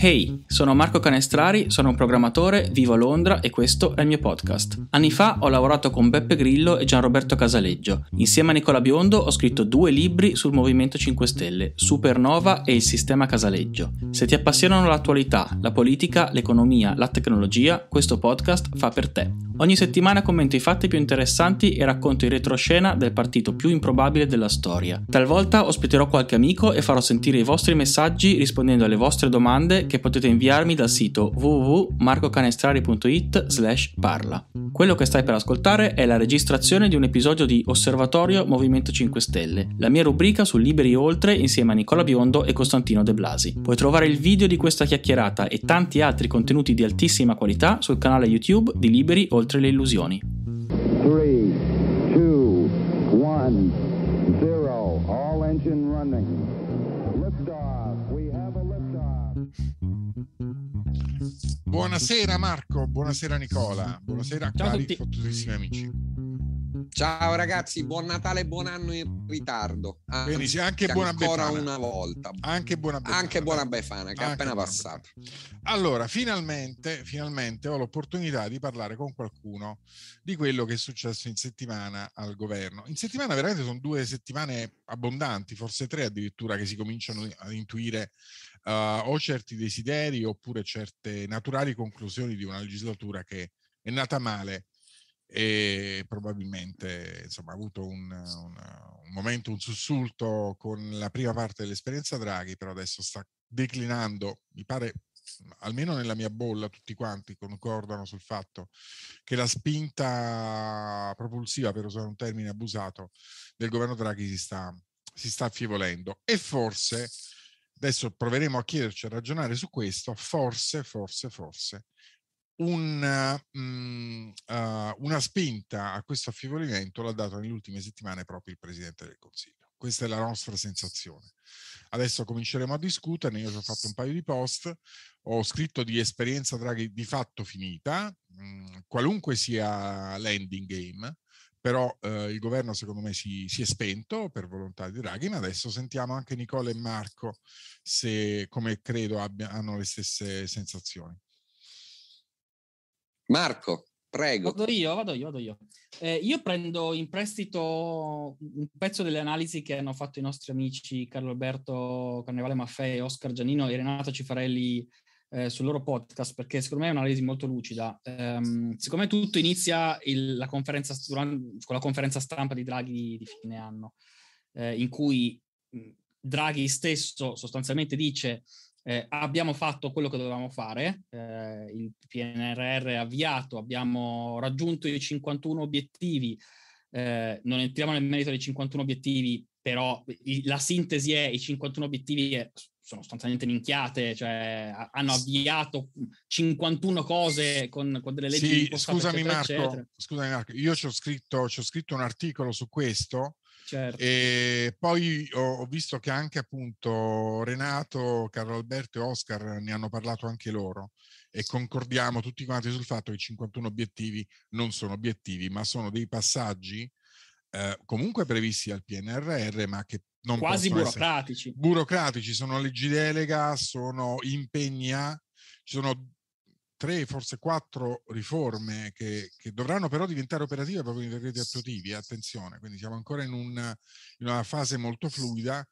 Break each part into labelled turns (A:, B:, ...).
A: Hey, sono Marco Canestrari, sono un programmatore, vivo a Londra e questo è il mio podcast. Anni fa ho lavorato con Beppe Grillo e Gianroberto Casaleggio. Insieme a Nicola Biondo ho scritto due libri sul Movimento 5 Stelle, Supernova e il sistema Casaleggio. Se ti appassionano l'attualità, la politica, l'economia, la tecnologia, questo podcast fa per te. Ogni settimana commento i fatti più interessanti e racconto in retroscena del partito più improbabile della storia. Talvolta ospiterò qualche amico e farò sentire i vostri messaggi rispondendo alle vostre domande che potete inviarmi dal sito www.marcocanestrari.it parla. Quello che stai per ascoltare è la registrazione di un episodio di Osservatorio Movimento 5 Stelle, la mia rubrica su Liberi Oltre insieme a Nicola Biondo e Costantino De Blasi. Puoi trovare il video di questa chiacchierata e tanti altri contenuti di altissima qualità sul canale YouTube di Liberi Oltre le Illusioni. 3,
B: 2, 1... Buonasera
C: Marco, buonasera Nicola, buonasera Ciao cari
B: fottutissimi amici. Ciao ragazzi, buon Natale buon anno in ritardo. Anzi, Benissimo, anche buona ancora Befana. una volta. Anche buona Befana. Anche buona Befana che è appena passata.
C: Allora, finalmente, finalmente ho l'opportunità di parlare con qualcuno di quello che è successo in settimana al governo. In settimana veramente sono due settimane abbondanti, forse tre addirittura, che si cominciano ad intuire uh, o certi desideri oppure certe naturali conclusioni di una legislatura che è nata male e probabilmente insomma, ha avuto un, un, un momento, un sussulto con la prima parte dell'esperienza Draghi, però adesso sta declinando, mi pare almeno nella mia bolla tutti quanti concordano sul fatto che la spinta propulsiva, per usare un termine abusato, del governo Draghi si sta, si sta affievolendo e forse adesso proveremo a chiederci a ragionare su questo, forse, forse, forse un, um, uh, una spinta a questo affievolimento l'ha dato nelle ultime settimane proprio il Presidente del Consiglio. Questa è la nostra sensazione. Adesso cominceremo a discutere, io ci ho fatto un paio di post, ho scritto di esperienza Draghi di fatto finita, mh, mm, qualunque sia l'ending game, però eh, il governo secondo me si, si, è spento per volontà di Draghi, ma adesso sentiamo anche Nicole e Marco se, come credo, abbia, hanno le
B: stesse sensazioni. Marco, prego. Vado io,
A: vado io, vado io. Eh, io prendo in prestito un pezzo delle analisi che hanno fatto i nostri amici Carlo Alberto Carnevale Maffei, Oscar Giannino e Renato Cifarelli eh, sul loro podcast perché secondo me è un'analisi molto lucida. Um, ehm, secondo me tutto inizia il, la conferenza, durante, con la conferenza stampa di Draghi di, di fine anno, eh, in cui Draghi stesso sostanzialmente dice eh, abbiamo fatto quello che dovevamo fare, eh, il PNRR è avviato, abbiamo raggiunto i 51 obiettivi, eh, non entriamo nel merito dei 51 obiettivi, però la sintesi è i 51 obiettivi è, sono sostanzialmente minchiate, cioè hanno avviato 51 cose con, con delle leggi. Sì, scusami, eccetera, Marco, eccetera.
C: scusami Marco, io ci ho, scritto, ci ho scritto un articolo su questo. Certo. E poi ho, visto che anche appunto Renato, Carlo Alberto e Oscar ne hanno parlato anche loro e concordiamo tutti quanti sul fatto che i 51 obiettivi non sono obiettivi, ma sono dei passaggi eh, comunque previsti al PNRR, ma che non quasi burocratici. Essere. Burocratici, sono leggi delega, sono impegna, ci sono tre, forse quattro riforme che, che dovranno però diventare operative proprio in decreti attuativi, attenzione, quindi siamo ancora in, un, in una fase molto fluida.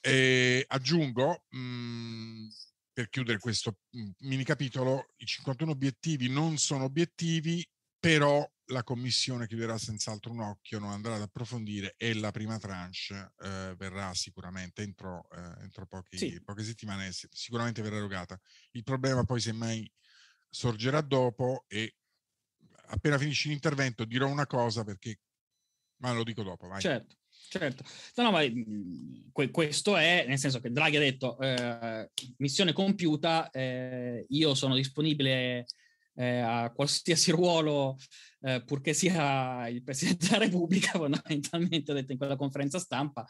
C: E aggiungo, mh, mm, per chiudere questo mm, mini capitolo, i 51 obiettivi non sono obiettivi, però la commissione che verrà senz'altro un occhio non andrà ad approfondire e la prima tranche eh, verrà sicuramente entro, eh, entro pochi, sì. poche settimane, sicuramente verrà erogata. Il problema poi semmai sorgerà dopo e appena finisci l'intervento dirò una cosa perché, ma lo dico dopo, vai. Certo. Certo,
A: no, no, ma mm, questo è, nel senso che Draghi ha detto, eh, missione compiuta, eh, io sono disponibile eh, a qualsiasi ruolo, eh, purché sia il Presidente della Repubblica, fondamentalmente ho detto in quella conferenza stampa,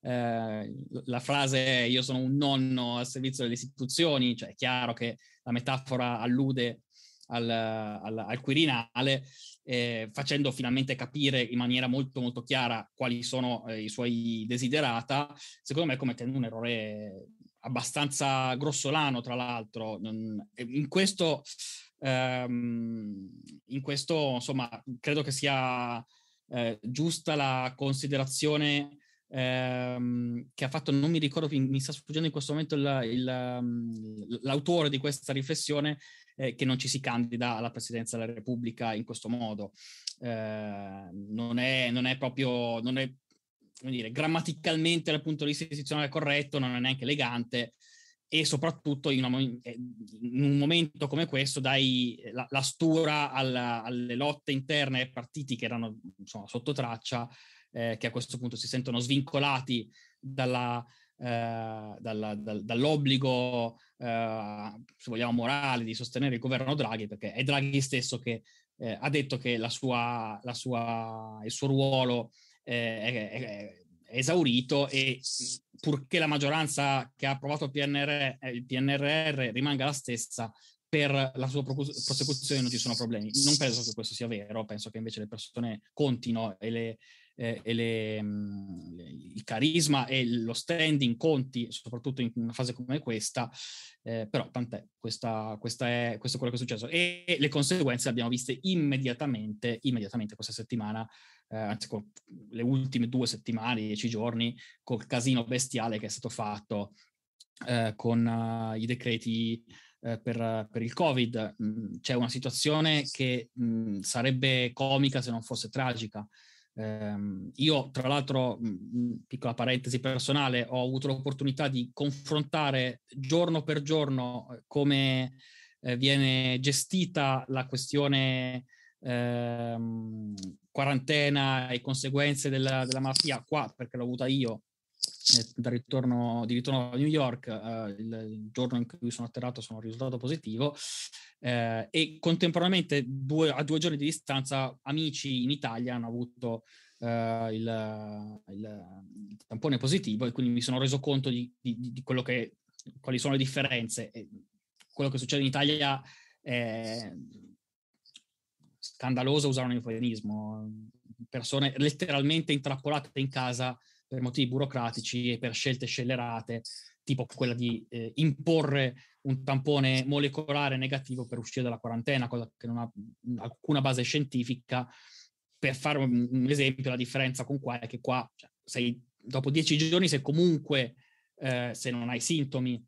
A: eh, la frase è io sono un nonno al servizio delle istituzioni, cioè è chiaro che la metafora allude al, al, al Quirinale, eh, facendo finalmente capire in maniera molto molto chiara quali sono eh, i suoi desiderata, secondo me è commettendo un errore abbastanza grossolano, tra l'altro. In questo Ehm, in questo, insomma, credo che sia eh, giusta la considerazione ehm, che ha fatto, non mi ricordo, mi sta sfuggendo in questo momento il, il, ehm, l'autore di questa riflessione, eh, che non ci si candida alla presidenza della Repubblica in questo modo. Eh, non, è, non è proprio, non è, come dire, grammaticalmente dal punto di vista istituzionale corretto, non è neanche elegante, e soprattutto in, una, eh, in, un momento come questo dai eh, la, la stura alla, alle lotte interne ai partiti che erano insomma, sotto traccia, eh, che a questo punto si sentono svincolati dalla, eh, dalla, dal, dall'obbligo, eh, se vogliamo, morale di sostenere il governo Draghi, perché è Draghi stesso che eh, ha detto che la sua, la sua, il suo ruolo è, è, è esaurito e purché la maggioranza che ha approvato il, PNR, eh, il PNRR rimanga la stessa, per la sua prosecuzione non ci sono problemi. Non penso che questo sia vero, penso che invece le persone contino e, le, eh, e le, mh, mm, il carisma e lo standing conti, soprattutto in una fase come questa, eh, però tant'è, questa, questa è, questo è quello che è successo. E le conseguenze le abbiamo viste immediatamente, immediatamente questa settimana eh, anzi col, le ultime due settimane, dieci giorni, col casino bestiale che è stato fatto eh, con uh, i decreti eh, per, per, il Covid. Mm, c'è una situazione che mm, sarebbe comica se non fosse tragica. Um, io, tra l'altro, mh, mm, mm, piccola parentesi personale, ho avuto l'opportunità di confrontare giorno per giorno eh, come eh, viene gestita la questione ehm, quarantena e conseguenze della, della malattia qua, perché l'ho avuta io, eh, da ritorno, di ritorno a New York, eh, il, giorno in cui sono atterrato sono risultato positivo eh, e contemporaneamente due, a due giorni di distanza amici in Italia hanno avuto eh, il, il, il, tampone positivo e quindi mi sono reso conto di, di, di che, quali sono le differenze. E quello che succede in Italia è scandaloso usare un eufemismo, persone letteralmente intrappolate in casa per motivi burocratici e per scelte scellerate, tipo quella di eh, imporre un tampone molecolare negativo per uscire dalla quarantena, cosa che non ha alcuna base scientifica. Per fare un, esempio, la differenza con qua è che qua cioè, sei, dopo dieci giorni sei comunque, eh, se non hai sintomi,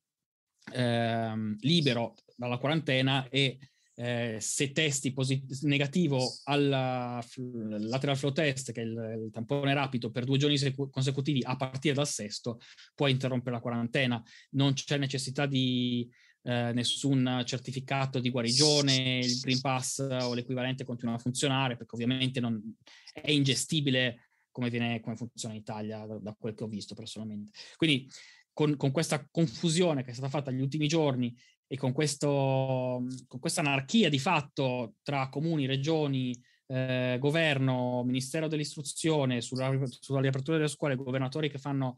A: eh, libero dalla quarantena e eh, se testi posit- negativo alla fl- lateral flow test, che è il, il tampone rapido, per due giorni secu- consecutivi a partire dal sesto, puoi interrompere la quarantena. Non c'è necessità di eh, nessun certificato di guarigione, il Green Pass o l'equivalente continua a funzionare, perché ovviamente non, è ingestibile come, viene, come funziona in Italia, da, da quel che ho visto personalmente. Quindi con, con, questa confusione che è stata fatta negli ultimi giorni e con, questo, mm, con questa anarchia di fatto tra comuni, regioni, eh, governo, Ministero dell'Istruzione, sulla, sulla, riapertura delle scuole, governatori che, fanno,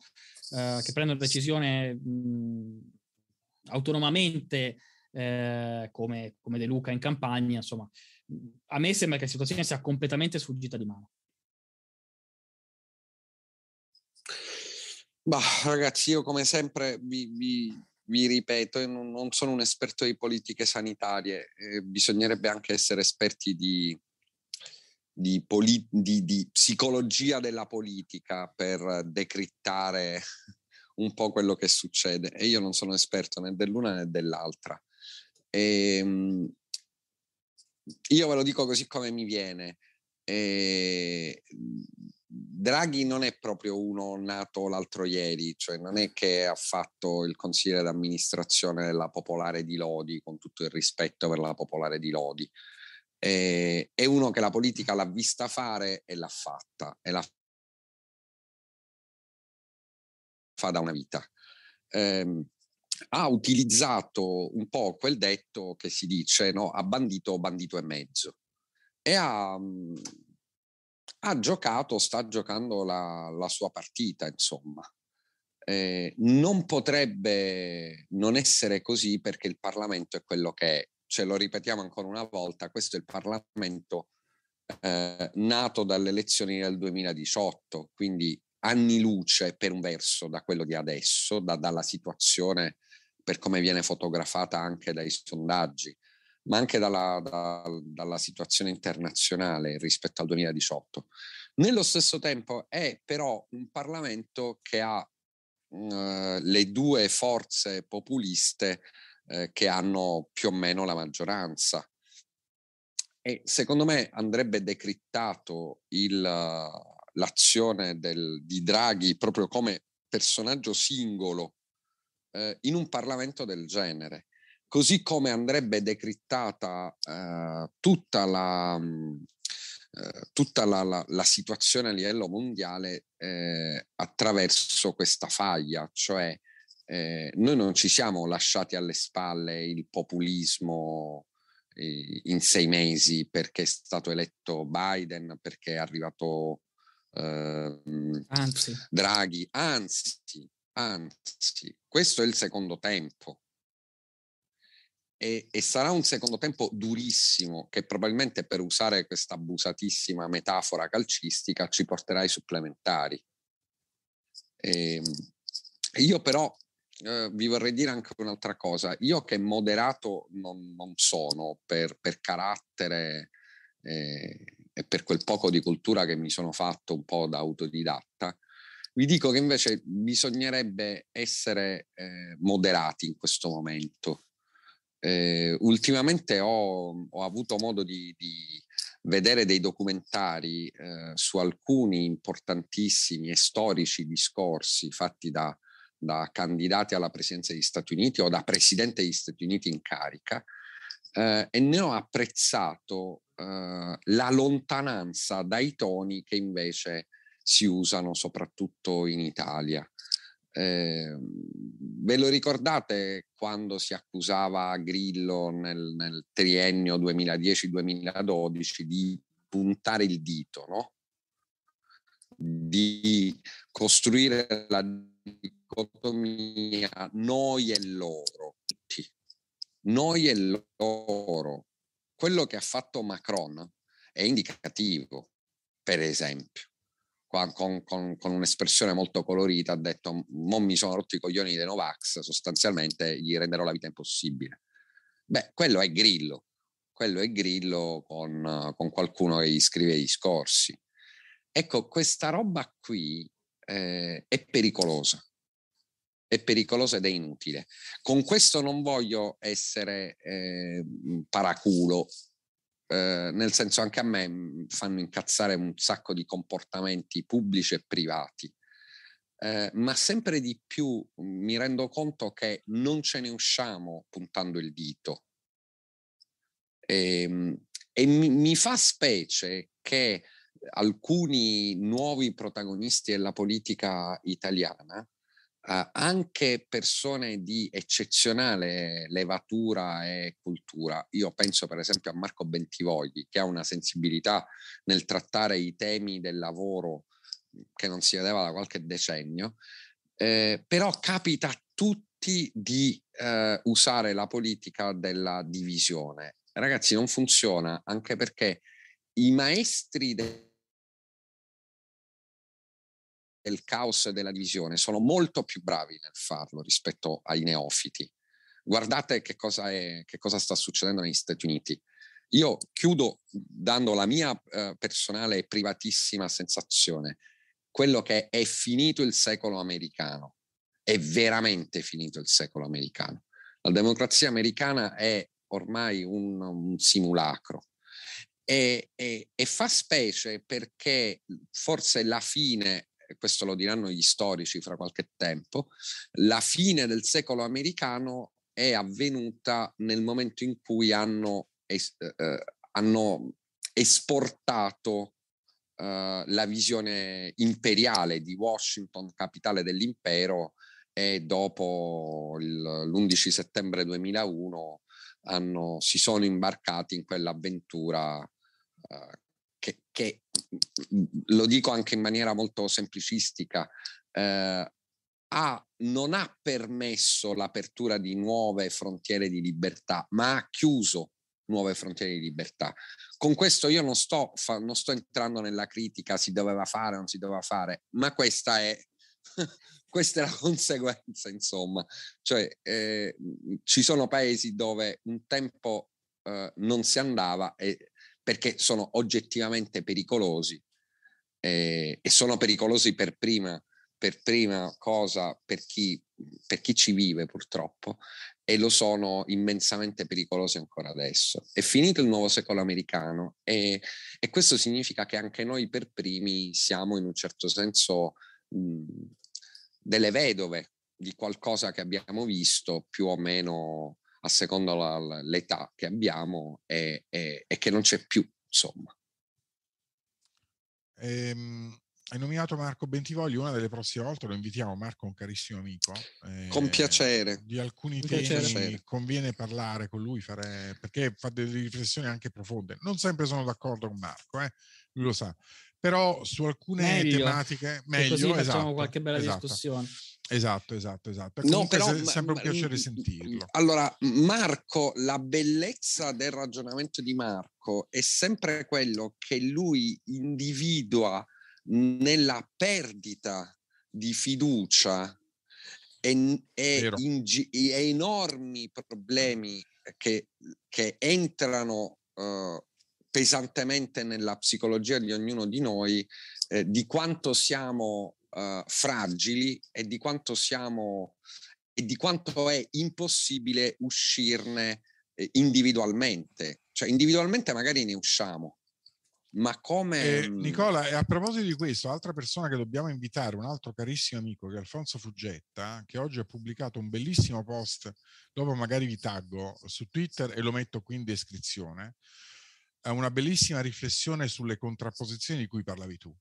A: eh, che prendono decisione mh, mm, autonomamente eh, come, come, De Luca in campagna, insomma, a me sembra che la situazione sia completamente sfuggita di mano.
B: Bah, ragazzi, io come sempre vi, vi mi ripeto, non sono un esperto di politiche sanitarie, eh, bisognerebbe anche essere esperti di, di, poli- di, di, psicologia della politica per decrittare un po' quello che succede e io non sono esperto né dell'una né dell'altra. E, ehm, io ve lo dico così come mi viene. E, ehm, Draghi non è proprio uno nato l'altro ieri, cioè non è che ha fatto il consigliere d'amministrazione della Popolare di Lodi, con tutto il rispetto per la Popolare di Lodi. Eh, è uno che la politica l'ha vista fare e l'ha fatta, e la fa da una vita. Eh, ha utilizzato un po' quel detto che si dice, no, ha bandito, bandito e mezzo. E ha mhmm, ha giocato, sta giocando la, la sua partita, insomma. Eh, non potrebbe non essere così perché il Parlamento è quello che è. Ce lo ripetiamo ancora una volta, questo è il Parlamento eh, nato dalle elezioni del 2018, quindi anni luce per un verso da quello di adesso, da, dalla situazione per come viene fotografata anche dai sondaggi ma anche dalla, da, dalla situazione internazionale rispetto al 2018. Nello stesso tempo è però un Parlamento che ha mm, eh, le due forze populiste eh, che hanno più o meno la maggioranza. E secondo me andrebbe decrittato il, l'azione del, di Draghi proprio come personaggio singolo eh, in un Parlamento del genere così come andrebbe decrittata eh, tutta, la, mm, eh, tutta la, la, la, situazione a livello mondiale eh, attraverso questa faglia, cioè eh, noi non ci siamo lasciati alle spalle il populismo eh, in sei mesi perché è stato eletto Biden, perché è arrivato ehm, anzi. Draghi, anzi, anzi, questo è il secondo tempo e, e, sarà un secondo tempo durissimo che probabilmente per usare questa abusatissima metafora calcistica ci porterà ai supplementari. E, ehm, io però eh, vi vorrei dire anche un'altra cosa, io che moderato non, non sono per, per carattere eh, e per quel poco di cultura che mi sono fatto un po' da autodidatta, vi dico che invece bisognerebbe essere eh, moderati in questo momento eh, ultimamente ho, ho, avuto modo di, di vedere dei documentari eh, su alcuni importantissimi e storici discorsi fatti da, da, candidati alla presidenza degli Stati Uniti o da presidente degli Stati Uniti in carica eh, e ne ho apprezzato eh, la lontananza dai toni che invece si usano soprattutto in Italia. Eh, ve lo ricordate quando si accusava Grillo nel, nel triennio 2010-2012 di puntare il dito, no? di costruire la dicotomia noi e loro. tutti. Noi e loro. Quello che ha fatto Macron è indicativo, per esempio con, con, con, un'espressione molto colorita, ha detto: Non mi sono rotti i coglioni dei Novax, sostanzialmente gli renderò la vita impossibile. Beh, quello è Grillo, quello è Grillo con, con qualcuno che gli scrive i discorsi. Ecco, questa roba qui eh, è pericolosa, è pericolosa ed è inutile. Con questo non voglio essere eh, paraculo eh, nel senso anche a me mm, fanno incazzare un sacco di comportamenti pubblici e privati, eh, ma sempre di più mm, mi rendo conto che non ce ne usciamo puntando il dito. E, ehm, e mi, mi, fa specie che alcuni nuovi protagonisti della politica italiana eh, anche persone di eccezionale levatura e cultura. Io penso per esempio a Marco Bentivogli, che ha una sensibilità nel trattare i temi del lavoro mhmm, che non si vedeva da qualche decennio, eh, però capita a tutti di eh, usare la politica della divisione. Ragazzi, non funziona anche perché i maestri del del caos e della divisione, sono molto più bravi nel farlo rispetto ai neofiti. Guardate che cosa, è, che cosa sta succedendo negli Stati Uniti. Io chiudo dando la mia eh, personale e privatissima sensazione, quello che è finito il secolo americano, è veramente finito il secolo americano. La democrazia americana è ormai un, un simulacro. E, e, e, fa specie perché forse la fine e questo lo diranno gli storici fra qualche tempo, la fine del secolo americano è avvenuta nel momento in cui hanno, es- eh, eh hanno esportato eh, la visione imperiale di Washington, capitale dell'impero, e dopo il, l'11 settembre 2001 hanno, si sono imbarcati in quell'avventura eh, che, che mm, mm, lo dico anche in maniera molto semplicistica, eh, ha, non ha permesso l'apertura di nuove frontiere di libertà, ma ha chiuso nuove frontiere di libertà. Con questo io non sto, fa, non sto entrando nella critica si doveva fare o non si doveva fare, ma questa è, questa è la conseguenza, insomma. Cioè, eh, ci sono paesi dove un tempo eh, non si andava e perché sono oggettivamente pericolosi eh, e sono pericolosi per prima, per prima cosa per chi, per chi ci vive purtroppo e lo sono immensamente pericolosi ancora adesso. È finito il nuovo secolo americano e, e questo significa che anche noi per primi siamo in un certo senso mh, delle vedove di qualcosa che abbiamo visto più o meno a seconda la, l'età che abbiamo e, e, e, che non c'è più, insomma.
C: Ehm, hai nominato Marco Bentivogli, una delle prossime volte lo invitiamo, Marco un carissimo amico.
B: Eh, con piacere.
C: Di alcuni con temi piacere. conviene parlare con lui, fare, perché fa delle riflessioni anche profonde. Non sempre sono d'accordo con Marco, eh, lui lo sa. Però su alcune meglio. tematiche meglio... Che così esatto, facciamo qualche bella esatto. discussione. Esatto, esatto, esatto. No, però, è sempre un piacere sentirlo.
B: Allora, Marco, la bellezza del ragionamento di Marco è sempre quello che lui individua nella perdita di fiducia e, e, ingi- e enormi problemi che, che entrano uh, pesantemente nella psicologia di ognuno di noi, eh, di quanto siamo uh, fragili e di quanto siamo e di quanto è impossibile uscirne eh, individualmente. Cioè individualmente magari ne usciamo, ma come... Eh, mhmm Nicola,
C: a proposito di questo, altra persona che dobbiamo invitare, un altro carissimo amico che è Alfonso Fuggetta, che oggi ha pubblicato un bellissimo post, dopo magari vi taggo su Twitter e lo metto qui in descrizione, una bellissima riflessione sulle contrapposizioni di cui parlavi tu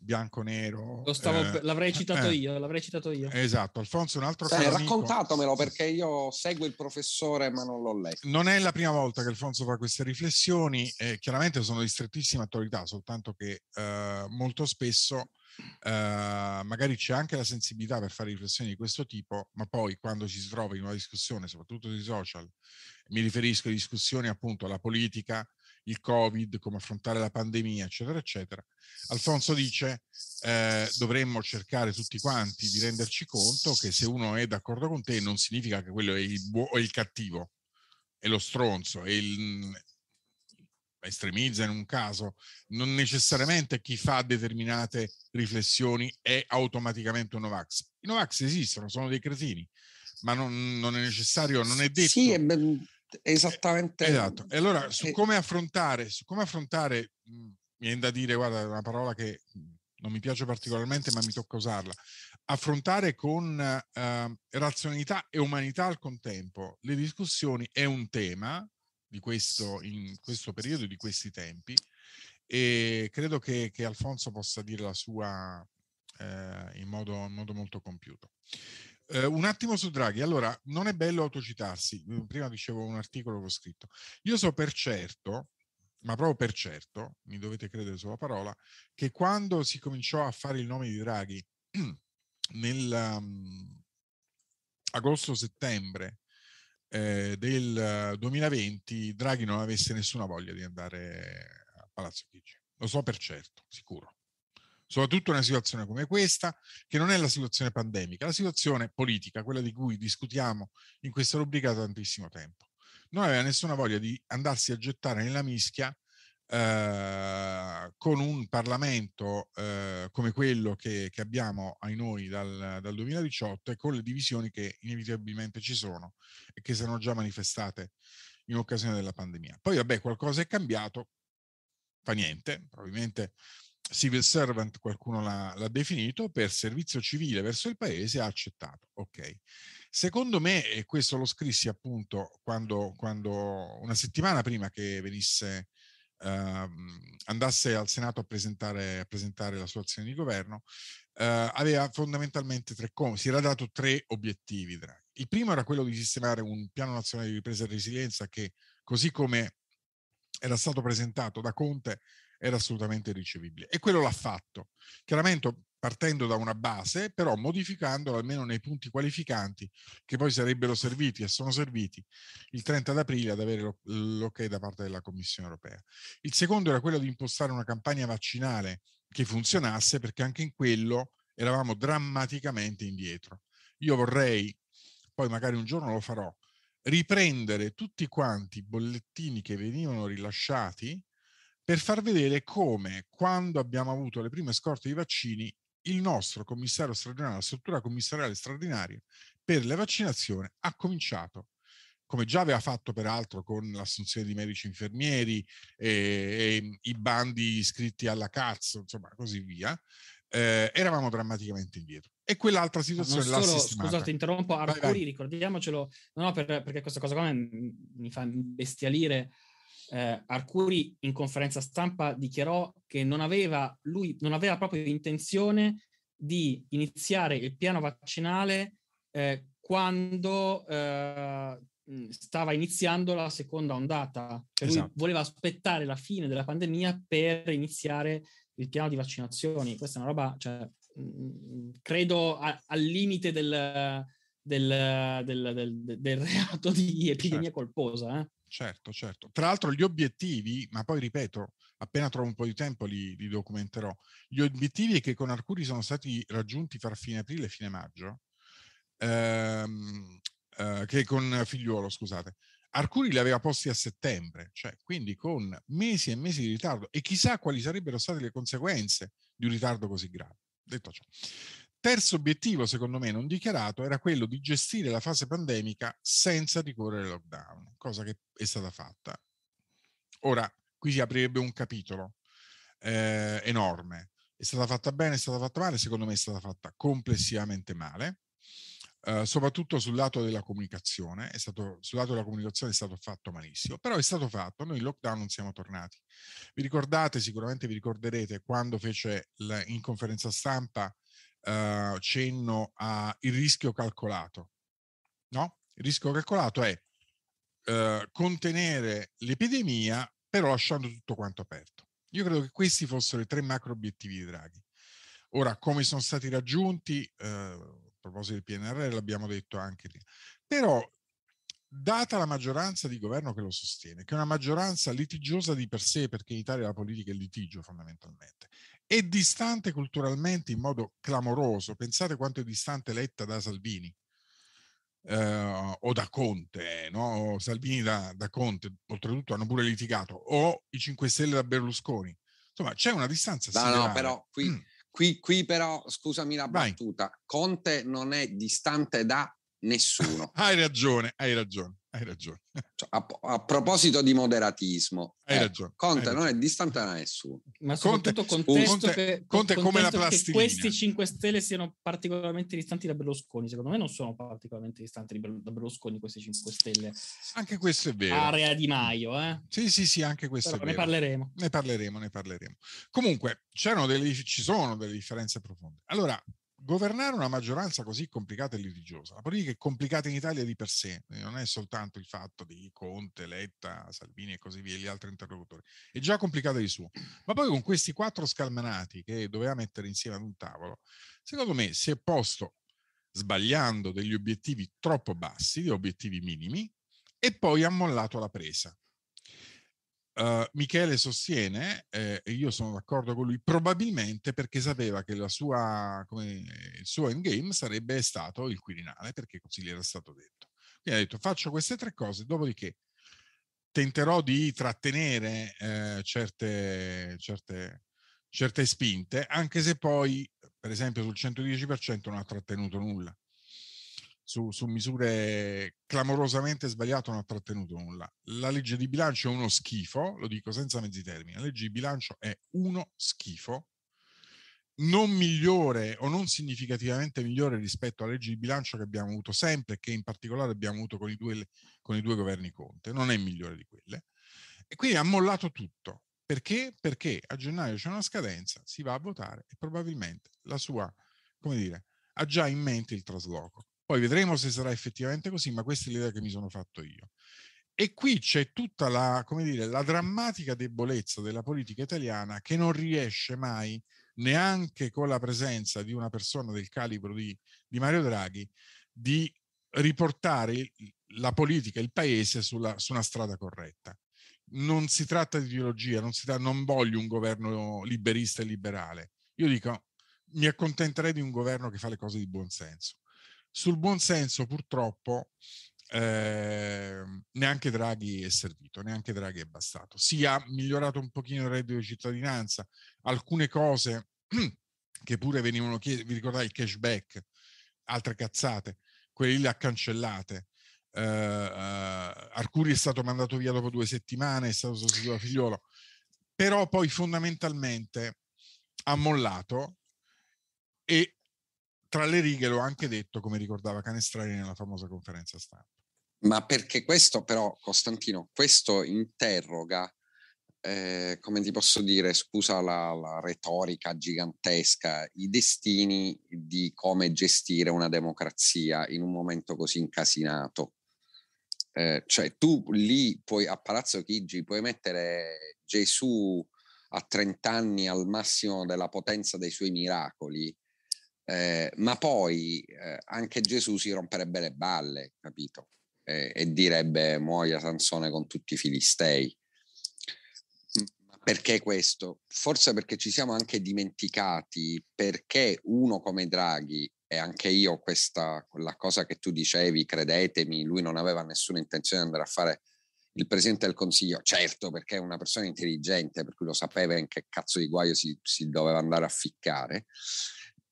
C: bianco-nero. Eh, l'avrei eh, citato eh, io,
B: l'avrei citato io.
C: Esatto, Alfonso un altro sì, raccontatemelo
B: perché io seguo il professore ma non l'ho letto.
C: Non è la prima volta che Alfonso fa queste riflessioni, eh, chiaramente sono di strettissima attualità, soltanto che eh, molto spesso eh, magari c'è anche la sensibilità per fare riflessioni di questo tipo, ma poi quando ci si trova in una discussione, soprattutto sui social, mi riferisco a discussioni appunto alla politica, il Covid, come affrontare la pandemia, eccetera, eccetera. Alfonso dice eh, dovremmo cercare tutti quanti di renderci conto che se uno è d'accordo con te non significa che quello è il, buo, è il cattivo, è lo stronzo, è il, mm, estremizza in un caso, non necessariamente chi fa determinate riflessioni è automaticamente un Novax. I Novax esistono, sono dei cretini, ma non, non è necessario, non è detto.
B: Sì, esattamente esatto
C: e allora su come affrontare su come affrontare mh, mhmm, viene da dire guarda è una parola che mhmm, non mi piace particolarmente ma mi tocca usarla affrontare con eh, razionalità e umanità al contempo le discussioni è un tema di questo in questo periodo di questi tempi e credo che, che Alfonso possa dire la sua eh, in, modo, in modo molto compiuto eh, un attimo su Draghi. Allora, non è bello autocitarsi. Mm, prima dicevo un articolo che ho scritto. Io so per certo, ma proprio per certo, mi dovete credere sulla parola, che quando si cominciò a fare il nome di Draghi nel um, agosto-settembre eh, del 2020, Draghi non avesse nessuna voglia di andare a Palazzo Chigi. Lo so per certo, sicuro soprattutto in una situazione come questa, che non è la situazione pandemica, la situazione politica, quella di cui discutiamo in questa rubrica da tantissimo tempo. Non aveva nessuna voglia di andarsi a gettare nella mischia eh, con un Parlamento eh, come quello che, che, abbiamo ai noi dal, dal 2018 e con le divisioni che inevitabilmente ci sono e che sono già manifestate in occasione della pandemia. Poi vabbè, qualcosa è cambiato, fa niente, probabilmente civil servant qualcuno l'ha, l'ha, definito, per servizio civile verso il paese ha accettato. Ok. Secondo me, e questo lo scrissi appunto quando, quando una settimana prima che venisse, eh, andasse al Senato a presentare, a presentare, la sua azione di governo, eh, aveva fondamentalmente tre com- si era dato tre obiettivi. Il primo era quello di sistemare un piano nazionale di ripresa e resilienza che, così come era stato presentato da Conte, era assolutamente ricevibile. E quello l'ha fatto. Chiaramente partendo da una base, però modificandola almeno nei punti qualificanti che poi sarebbero serviti e sono serviti il 30 d'aprile ad avere l'ok da parte della Commissione europea. Il secondo era quello di impostare una campagna vaccinale che funzionasse perché anche in quello eravamo drammaticamente indietro. Io vorrei, poi magari un giorno lo farò, riprendere tutti quanti i bollettini che venivano rilasciati per far vedere come, quando abbiamo avuto le prime scorte di vaccini, il nostro commissario straordinario, la struttura commissariale straordinaria per le vaccinazioni ha cominciato, come già aveva fatto peraltro con l'assunzione di medici infermieri e, e i bandi iscritti alla cazzo, insomma così via, eh, eravamo drammaticamente indietro. E quell'altra situazione non solo, Scusate,
A: interrompo, Arcuri, ricordiamocelo, no, no, per, perché questa cosa qua mi, mi fa bestialire eh, Arcuri in conferenza stampa dichiarò che non aveva, lui, non aveva proprio intenzione di iniziare il piano vaccinale eh, quando eh, stava iniziando la seconda ondata. Cioè esatto. lui voleva aspettare la fine della pandemia per iniziare il piano di vaccinazioni. Questa è una roba, cioè, mh, credo, a, al limite del, del, del, del, reato di epidemia certo.
C: colposa. Eh? Certo, certo. Tra l'altro gli obiettivi, ma poi ripeto, appena trovo un po' di tempo li, li documenterò, gli obiettivi che con Arcuri sono stati raggiunti fra fine aprile e fine maggio, ehm, eh, che con Figliuolo, scusate, Arcuri li aveva posti a settembre, cioè quindi con mesi e mesi di ritardo e chissà quali sarebbero state le conseguenze di un ritardo così grave. Detto ciò. Terzo obiettivo, secondo me, non dichiarato, era quello di gestire la fase pandemica senza ricorrere al lockdown, cosa che è stata fatta. Ora, qui si aprirebbe un capitolo eh, enorme. È stata fatta bene, è stata fatta male, secondo me è stata fatta complessivamente male, eh, soprattutto sul lato della comunicazione. È stato, sul lato della comunicazione è stato fatto malissimo, però è stato fatto, noi in lockdown non siamo tornati. Vi ricordate, sicuramente vi ricorderete, quando fece l- in conferenza stampa eh, cenno al rischio calcolato. No? Il rischio calcolato è eh, contenere l'epidemia però lasciando tutto quanto aperto. Io credo che questi fossero i tre macro obiettivi di Draghi. Ora, come sono stati raggiunti, eh, a proposito del PNR, l'abbiamo detto anche lì, però data la maggioranza di governo che lo sostiene, che è una maggioranza litigiosa di per sé, perché in Italia la politica è litigio fondamentalmente, è distante culturalmente in modo clamoroso. Pensate quanto è distante Letta da Salvini eh, o da Conte, no? Salvini da, da, Conte, oltretutto hanno pure litigato, o i 5 Stelle da Berlusconi.
B: Insomma, c'è una distanza. No, no, però qui, mm. qui, qui però, scusami la battuta, Vai. Conte non è distante da nessuno. hai ragione, hai ragione hai ragione. Cioè, a, a, proposito di moderatismo, hai eh, ragione, Conte hai non ragione. è distante da nessuno. Ma soprattutto Conte, contesto Conte, che, Conte come la plastilina. che questi
A: 5 Stelle siano particolarmente distanti da Berlusconi. Secondo me non sono particolarmente distanti da Berlusconi questi 5 Stelle.
C: Anche questo è vero. Area di Maio. Eh? Sì, sì, sì, anche questo Però è ne vero. Parleremo. Ne parleremo. Ne parleremo, Comunque, delle, ci sono delle differenze profonde. Allora, governare una maggioranza così complicata e litigiosa, la politica è complicata in Italia di per sé, non è soltanto il fatto di Conte, Letta, Salvini e così via, gli altri interlocutori, è già complicata di suo, ma poi con questi quattro scalmanati che doveva mettere insieme ad un tavolo, secondo me si è posto sbagliando degli obiettivi troppo bassi, obiettivi minimi, e poi ha mollato la presa. Uh, Michele sostiene, eh, e io sono d'accordo con lui, probabilmente perché sapeva che sua, come, il suo endgame sarebbe stato il Quirinale, perché così gli era stato detto. Quindi ha detto faccio queste tre cose, dopodiché tenterò di trattenere eh, certe, certe, certe spinte, anche se poi, per esempio, sul 110% non ha trattenuto nulla su, su misure clamorosamente sbagliate non ha trattenuto nulla. La legge di bilancio è uno schifo, lo dico senza mezzi termini, la legge di bilancio è uno schifo, non migliore o non significativamente migliore rispetto alla legge di bilancio che abbiamo avuto sempre che in particolare abbiamo avuto con i, due, con i due governi Conte, non è migliore di quelle. E quindi ha mollato tutto. Perché? Perché a gennaio c'è una scadenza, si va a votare e probabilmente la sua, come dire, ha già in mente il trasloco. Poi vedremo se sarà effettivamente così, ma questa è l'idea che mi sono fatto io. E qui c'è tutta la, dire, la drammatica debolezza della politica italiana che non riesce mai, neanche con la presenza di una persona del calibro di, di Mario Draghi, di riportare la politica, il paese sulla, su una strada corretta. Non si tratta di ideologia, non, si tratta, non voglio un governo liberista e liberale. Io dico, mi accontenterei di un governo che fa le cose di buon senso sul buon senso purtroppo eh, neanche Draghi è servito, neanche Draghi è bastato. Si è migliorato un pochino il reddito di cittadinanza, alcune cose che pure venivano chieste, vi ricordate il cashback, altre cazzate, quelle lì le ha cancellate. Uh, uh, Arcuri è stato mandato via dopo due settimane, è stato sostituito da figliolo, però poi fondamentalmente ha mollato e tra le righe l'ho anche detto, come ricordava Canestrari nella famosa conferenza stampa.
B: Ma perché questo però, Costantino, questo interroga, eh, come ti posso dire, scusa la, la retorica gigantesca, i destini di come gestire una democrazia in un momento così incasinato. Eh, cioè tu lì puoi, a Palazzo Chigi puoi mettere Gesù a 30 anni al massimo della potenza dei suoi miracoli eh, ma poi eh, anche Gesù si romperebbe le balle, capito? Eh, e direbbe muoia Sansone con tutti i filistei. Perché questo? Forse perché ci siamo anche dimenticati perché uno come Draghi e anche io questa la cosa che tu dicevi, credetemi, lui non aveva nessuna intenzione di andare a fare il presidente del consiglio, certo perché è una persona intelligente, per cui lo sapeva in che cazzo di guaio si, si doveva andare a ficcare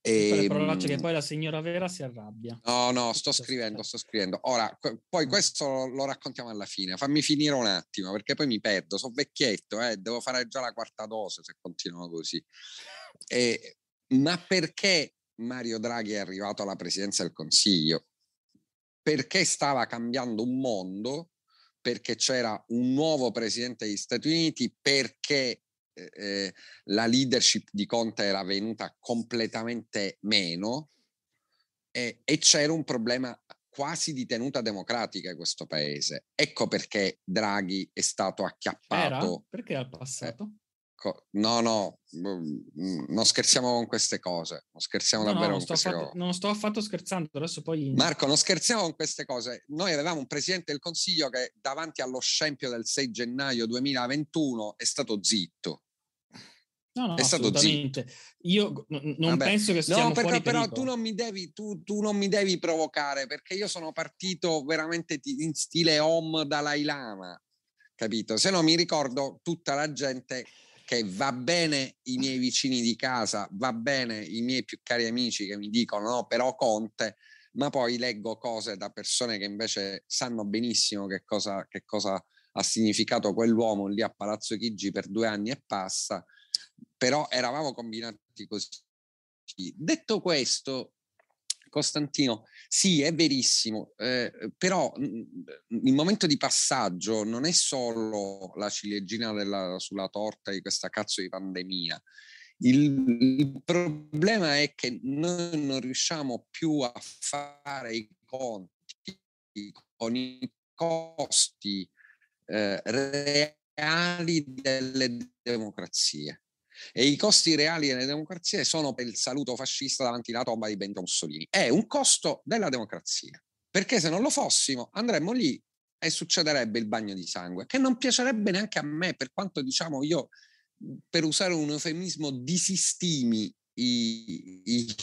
B: e, ehm, parolacce che poi
A: la signora Vera si arrabbia.
B: No, no, sto scrivendo, sto scrivendo. Ora, poi mm. questo lo raccontiamo alla fine. Fammi finire un attimo perché poi mi perdo. Sono vecchietto, eh, devo fare già la quarta dose se continuo così. E, ma perché Mario Draghi è arrivato alla presidenza del Consiglio? Perché stava cambiando un mondo, perché c'era un nuovo presidente degli Stati Uniti, perché eh, eh, la leadership di Conte era venuta completamente meno e, e c'era un problema quasi di tenuta democratica in questo paese. Ecco perché Draghi è stato acchiappato. Era?
A: Perché al passato? Ecco.
B: No, no, mm, mm, non scherziamo con queste cose, non scherziamo no, davvero no, non con queste affatto, cose. Non sto affatto scherzando, adesso poi... Marco, non scherziamo con queste cose. Noi avevamo un Presidente del Consiglio che davanti allo scempio del 6 gennaio 2021 è stato zitto.
A: No, no, è stato Io non Vabbè. penso che siamo No, perché, però tu
B: non, mi devi, tu, tu non mi devi provocare perché io sono partito veramente in stile home Dalai Lama, capito? Se no mi ricordo tutta la gente che va bene i miei vicini di casa, va bene i miei più cari amici che mi dicono no, però Conte, ma poi leggo cose da persone che invece sanno benissimo che cosa, che cosa ha significato quell'uomo lì a Palazzo Chigi per due anni e passa però eravamo combinati così. Detto questo, Costantino, sì, è verissimo, eh, però mm, mm, il momento di passaggio non è solo la ciliegina della, sulla torta di questa cazzo di pandemia. Il, il, problema è che noi non riusciamo più a fare i conti con i costi eh, reali delle democrazie e i costi reali delle democrazie sono per il saluto fascista davanti alla tomba di Benito Mussolini. È un costo della democrazia, perché se non lo fossimo andremmo lì e succederebbe il bagno di sangue, che non piacerebbe neanche a me, per quanto diciamo io, mhmm, per usare un eufemismo, disistimi i, i,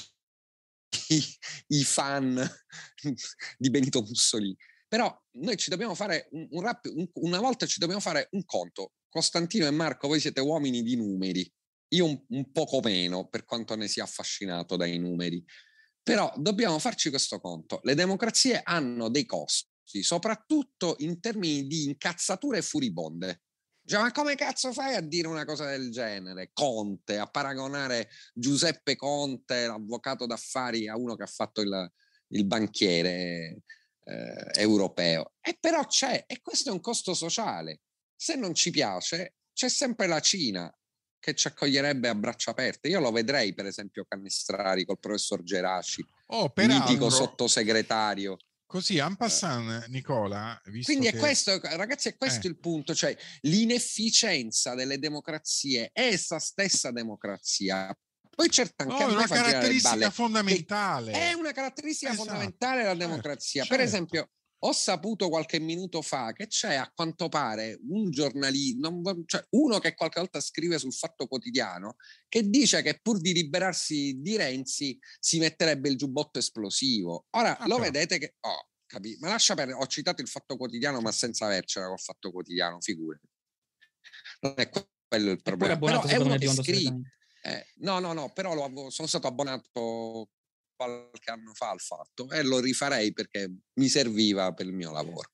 B: i, i fan di Benito Mussolini. Però noi ci dobbiamo fare un, un rap, un, una volta ci dobbiamo fare un conto. Costantino e Marco, voi siete uomini di numeri io un, un poco meno per quanto ne sia affascinato dai numeri. Però dobbiamo farci questo conto, le democrazie hanno dei costi, soprattutto in termini di incazzature furibonde. Cioè, ma come cazzo fai a dire una cosa del genere? Conte, a paragonare Giuseppe Conte, l'avvocato d'affari, a uno che ha fatto il, il banchiere eh, europeo. E però c'è, e questo è un costo sociale. Se non ci piace, c'è sempre la Cina che ci accoglierebbe a braccia aperte. Io lo vedrei, per esempio, Cannestrari col professor Geraci, oh, peraltro, mitico sottosegretario. Così, en eh. passant, Nicola. Quindi è questo, ragazzi, è questo eh. il punto, cioè l'inefficienza delle democrazie è essa stessa democrazia. Poi certo anche no, è una caratteristica
C: fondamentale. È
B: una caratteristica esatto. fondamentale la democrazia. Eh, certo, per esempio, ho saputo qualche minuto fa che c'è a quanto pare un giornalista, cioè uno che qualche volta scrive sul Fatto Quotidiano, che dice che pur di liberarsi di Renzi si metterebbe il giubbotto esplosivo. Ora ah, lo no. vedete che... Oh, capì, ma lascia perdere, ho citato il Fatto Quotidiano ma senza avercela col Fatto Quotidiano, figurati. Non è quello il problema. Però è uno che scrive. Eh, no, no, no, però lo, sono stato abbonato qualche anno fa al fatto e lo rifarei perché mi serviva per il mio lavoro.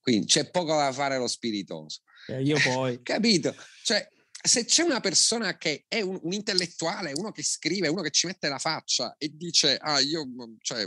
B: Quindi c'è poco da fare lo spiritoso. Eh, io poi. Capito? Cioè, se c'è una persona che è un, un, intellettuale, uno che scrive, uno che ci mette la faccia e dice, ah, io, mm, cioè,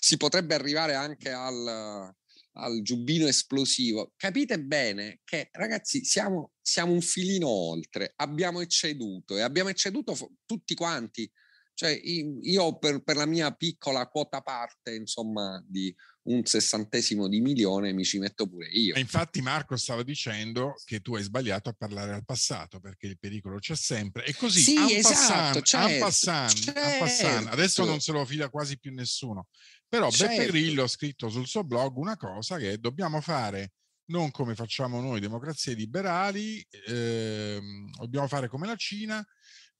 B: si potrebbe arrivare anche al, al giubbino esplosivo, capite bene che, ragazzi, siamo, siamo un filino oltre, abbiamo ecceduto e abbiamo ecceduto tutti quanti cioè io per, per la mia piccola quota parte, insomma, di un sessantesimo di milione mi ci metto pure io.
C: E infatti Marco stava dicendo che tu hai sbagliato a parlare al passato perché il pericolo c'è sempre. E così, sì, esatto, passant, certo, passant, certo. Passant, adesso non se lo fida quasi più nessuno. Però certo. Beppe Grillo ha scritto sul suo blog una cosa che dobbiamo fare non come facciamo noi democrazie liberali, ehm, dobbiamo fare come la Cina,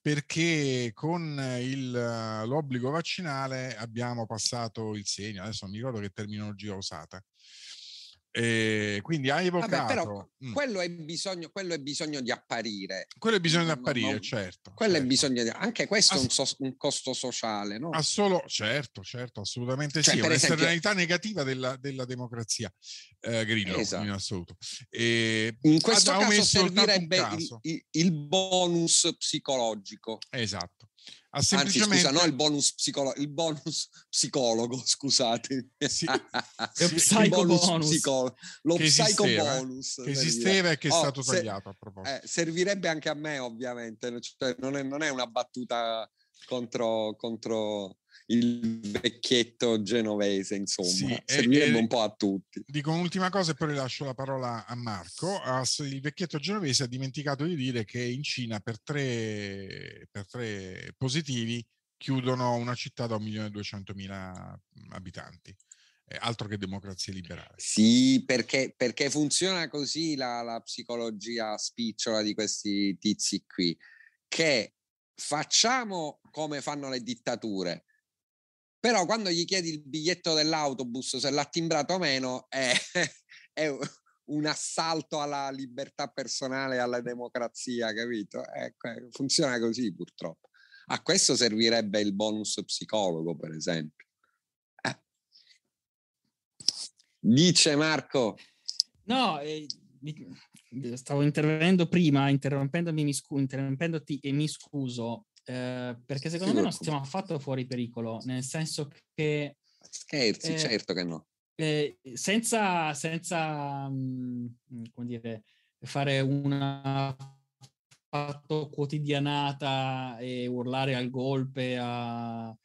C: perché con eh, il, eh, l'obbligo vaccinale abbiamo passato il segno, adesso non mi ricordo che terminologia usata, e ehm, quindi ha evocato. Vabbè, però, mm.
B: quello, è bisogno, quello, è bisogno, di apparire.
C: Quello è bisogno di apparire, no, no,
B: certo. Quello certo. è bisogno di, anche questo Ass- è un, so, un, costo sociale, no? Ah,
C: solo, certo, certo, assolutamente cioè, sì. È un'esternalità esempio, negativa della, della democrazia, eh, Grillo, esatto. in assoluto. E ehm, in questo caso servirebbe Il,
B: il bonus psicologico. Esatto. Ha semplicemente... Anzi, scusa, no, il bonus, psicolo- il bonus psicologo, scusate. Sì. il bonus psicologo. Lo che psicobonus. Eh? che esisteva e che è oh, stato tagliato a proposito. Eh, servirebbe anche a me, ovviamente. Cioè, non, è, non, è, una battuta contro, contro il vecchietto genovese, insomma, sì, servirebbe e, un po' a tutti.
C: Dico un'ultima cosa e poi lascio la parola a Marco. Ah, il vecchietto genovese ha dimenticato di dire che in Cina per tre, per tre positivi chiudono una città da 1.200.000 mm, abitanti eh, altro che democrazia liberale.
B: Sì, perché, perché funziona così la, la, psicologia spicciola di questi tizi qui, che facciamo come fanno le dittature, però quando gli chiedi il biglietto dell'autobus, se l'ha timbrato o meno, è, è un assalto alla libertà personale e alla democrazia, capito? Ecco, eh, funziona così purtroppo. A questo servirebbe il bonus psicologo, per esempio. Eh. Dice Marco.
A: No, eh, stavo intervenendo prima, interrompendomi, mi scu- interrompendoti e mi scuso Ehm, perché secondo sì, me non siamo affatto fuori pericolo, nel senso che... Scherzi, eh, certo che no. Eh, senza, senza mh, mhmm, mhmm, come dire, fare una fatto quotidianata e urlare al golpe a,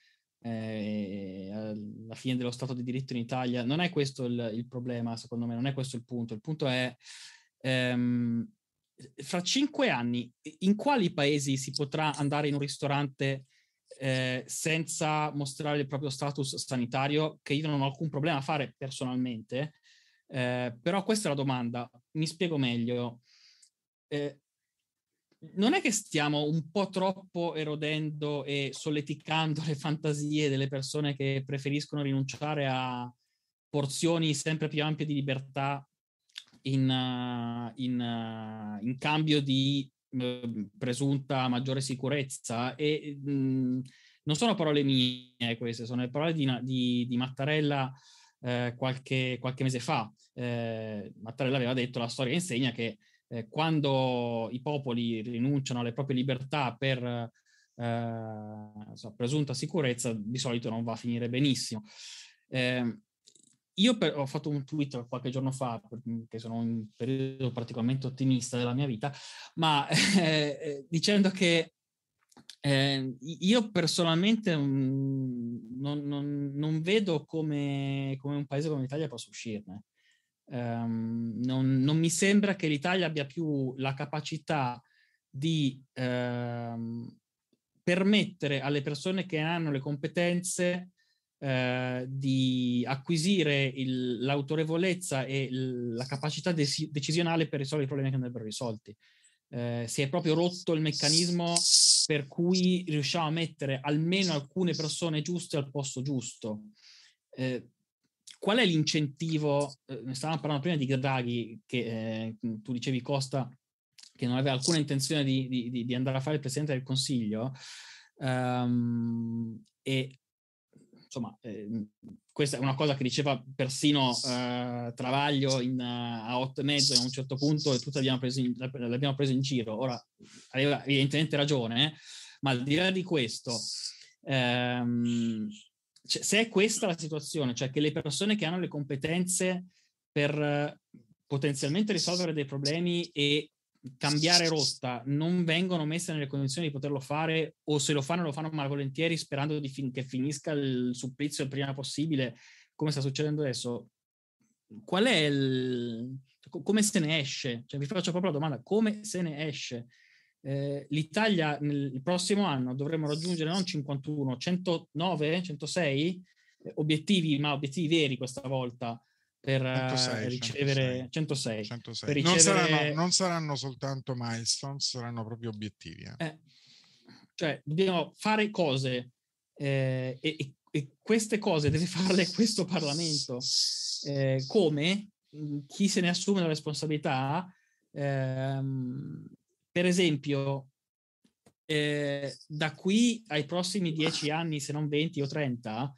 A: eh, alla fine dello Stato di diritto in Italia. Non è questo il, il, problema, secondo me, non è questo il punto. Il punto è ehm, fra cinque anni in quali paesi si potrà andare in un ristorante eh, senza mostrare il proprio status sanitario, che io non ho alcun problema a fare personalmente, eh, però questa è la domanda, mi spiego meglio. Eh, non è che stiamo un po' troppo erodendo e solleticando le fantasie delle persone che preferiscono rinunciare a porzioni sempre più ampie di libertà in, eh, in, eh, in cambio di eh, presunta maggiore sicurezza e mh, mm, non sono parole mie queste, sono le parole di, di, di Mattarella eh, qualche, qualche, mese fa. Eh, Mattarella aveva detto la storia insegna che eh, quando i popoli rinunciano alle proprie libertà per so, presunta sicurezza, di solito non va a finire benissimo. Eh, io per, ho fatto un tweet qualche giorno fa, che sono in un periodo particolarmente ottimista della mia vita, ma eh, dicendo che eh, io personalmente mm, non, non, non vedo come, come, un paese come l'Italia possa uscirne. Um, non, non, mi sembra che l'Italia abbia più la capacità di ehm, permettere alle persone che hanno le competenze eh, di acquisire il, l'autorevolezza e il, la capacità dec- decisionale per risolvere i problemi che andrebbero risolti. Eh, si è proprio rotto il meccanismo per cui riusciamo a mettere almeno alcune persone giuste al posto giusto. Eh, qual è l'incentivo? Eh, ne stavamo parlando prima di Draghi, che eh, tu dicevi Costa, che non aveva alcuna intenzione di, di, di andare a fare il Presidente del Consiglio. Um, e insomma, eh, questa è una cosa che diceva persino eh, Travaglio in, eh, a otto e mezzo a un certo punto e tutti l'abbiamo preso in, l'abbiamo preso in giro. Ora, aveva evidentemente ragione, eh, ma al di là di questo, ehm, cioè, se è questa la situazione, cioè che le persone che hanno le competenze per eh, potenzialmente risolvere dei problemi e cambiare rotta non vengono messe nelle condizioni di poterlo fare o se lo fanno lo fanno malvolentieri sperando fin- che finisca il supplizio il prima possibile come sta succedendo adesso qual è il come se ne esce cioè, vi faccio proprio la domanda come se ne esce eh, l'Italia nel prossimo anno dovremmo raggiungere non 51 109 106 obiettivi ma obiettivi veri questa volta per eh, ricevere
C: 106, 106. Per ricevere... Non, saranno, non, saranno, soltanto milestone, saranno proprio obiettivi. Eh. Eh,
A: cioè, dobbiamo fare cose eh, e, e, queste cose deve farle questo Parlamento. Eh, come chi se ne assume la responsabilità, ehm, per esempio, eh, da qui ai prossimi 10 anni, se non 20 o 30,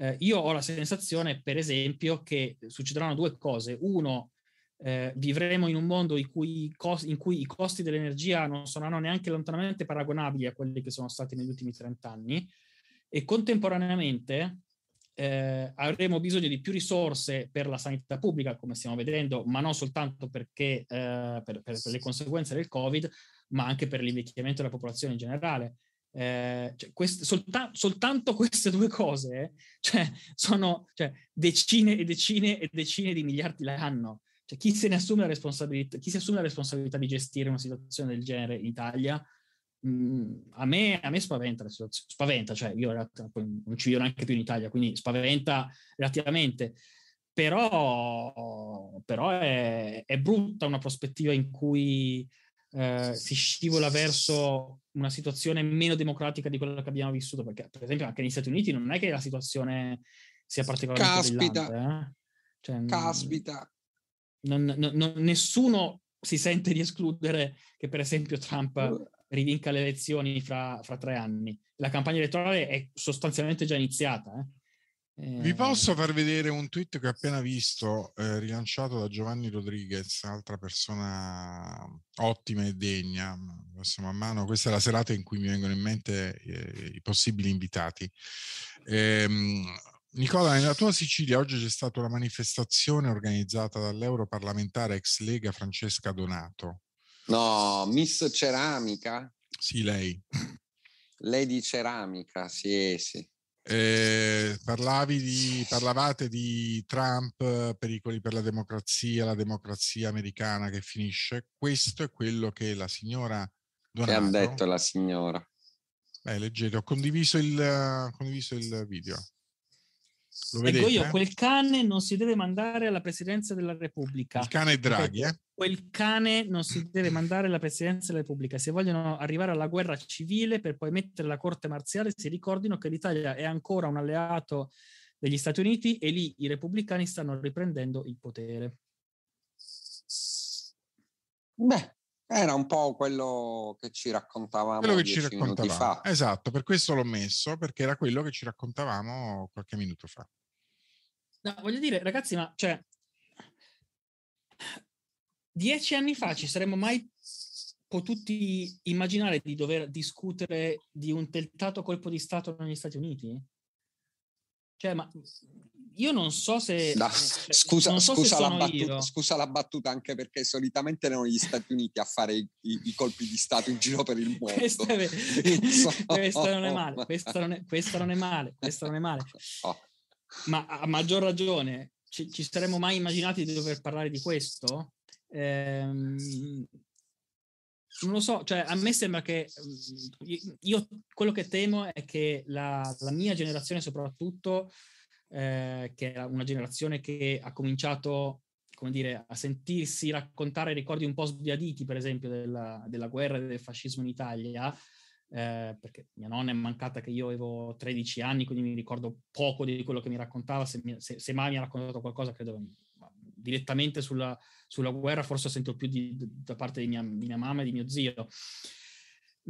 A: eh, io ho la sensazione, per esempio, che succederanno due cose. Uno, eh, vivremo in un mondo in cui, cost- in cui, i costi dell'energia non saranno neanche lontanamente paragonabili a quelli che sono stati negli ultimi 30 anni e contemporaneamente eh, avremo bisogno di più risorse per la sanità pubblica, come stiamo vedendo, ma non soltanto perché, eh, per, per, per, le conseguenze del Covid, ma anche per l'invecchiamento della popolazione in generale. Eh, cioè, quest, solta, soltanto queste due cose cioè, sono cioè, decine e decine e decine di miliardi l'anno. Cioè, chi se ne assume la responsabilità, chi si assume la responsabilità di gestire una situazione del genere in Italia? Mm, a, me, a, me, spaventa la situazione, spaventa, cioè io non ci vivo neanche più in Italia, quindi spaventa relativamente, però, però è, è brutta una prospettiva in cui eh, si scivola verso una situazione meno democratica di quella che abbiamo vissuto, perché per esempio anche negli Stati Uniti non è che la situazione sia particolarmente Caspita. brillante. Eh? Cioè, Caspita. Non, non, non, nessuno si sente di escludere che per esempio Trump uh. rivinca le elezioni fra, fra tre anni. La campagna elettorale è sostanzialmente già iniziata. Eh?
C: Eh, Vi eh. posso far vedere un tweet che ho appena visto, eh, rilanciato da Giovanni Rodriguez, altra persona ottima e degna. Adesso man mano, questa è la serata in cui mi vengono in mente eh, i possibili invitati. Eh, Nicola, nella tua Sicilia oggi c'è stata una manifestazione organizzata dall'europarlamentare ex Lega Francesca Donato.
B: No, Miss Ceramica? Sì, lei. Lei di Ceramica, sì, sì. Eh,
C: di, parlavate di Trump, pericoli per la democrazia, la democrazia americana che finisce. Questo è quello che la signora
B: Donato... Che ha detto la
C: signora. Beh, leggete, ho condiviso il, condiviso il video.
B: Lo vedete? Ecco io, quel
A: cane non si deve mandare alla presidenza della Repubblica. Il cane Draghi, eh? Quel cane non si deve mandare alla presidenza della Repubblica. Se vogliono arrivare alla guerra civile per poi mettere la corte marziale, si ricordino che l'Italia è ancora un alleato degli Stati Uniti e lì i repubblicani stanno riprendendo il potere.
B: Beh, era un po' quello che ci raccontavamo quello che ci raccontavamo. fa.
C: Esatto, per questo l'ho messo, perché era quello che ci raccontavamo qualche minuto fa.
A: No, voglio dire, ragazzi, ma cioè, dieci anni fa ci saremmo mai potuti immaginare di dover discutere di un tentato colpo di Stato negli Stati Uniti? Cioè, ma io non so se... Eh, da, scusa, so scusa, se la battuta,
B: scusa, la battuta, anche perché solitamente erano gli Stati Uniti a fare i, i, i colpi di Stato in giro per il mondo. questa, questa, non è male, questa non è, questa
A: non è male, questa non è male. Oh. Ma a maggior ragione, ci, ci, saremmo mai immaginati di dover parlare di questo? Ehm, non lo so, cioè a me sembra che mm, io quello che temo è che la, la mia generazione soprattutto eh, che è una generazione che ha cominciato come dire, a sentirsi raccontare ricordi un po' sbiaditi, per esempio, della, della guerra e del fascismo in Italia, eh, perché mia nonna è mancata che io avevo 13 anni, quindi mi ricordo poco di quello che mi raccontava, se, mi, se, se mai mi ha raccontato qualcosa, credo direttamente sulla, sulla guerra, forse ho sentito più di, da parte di mia, di mia, mamma e di mio zio.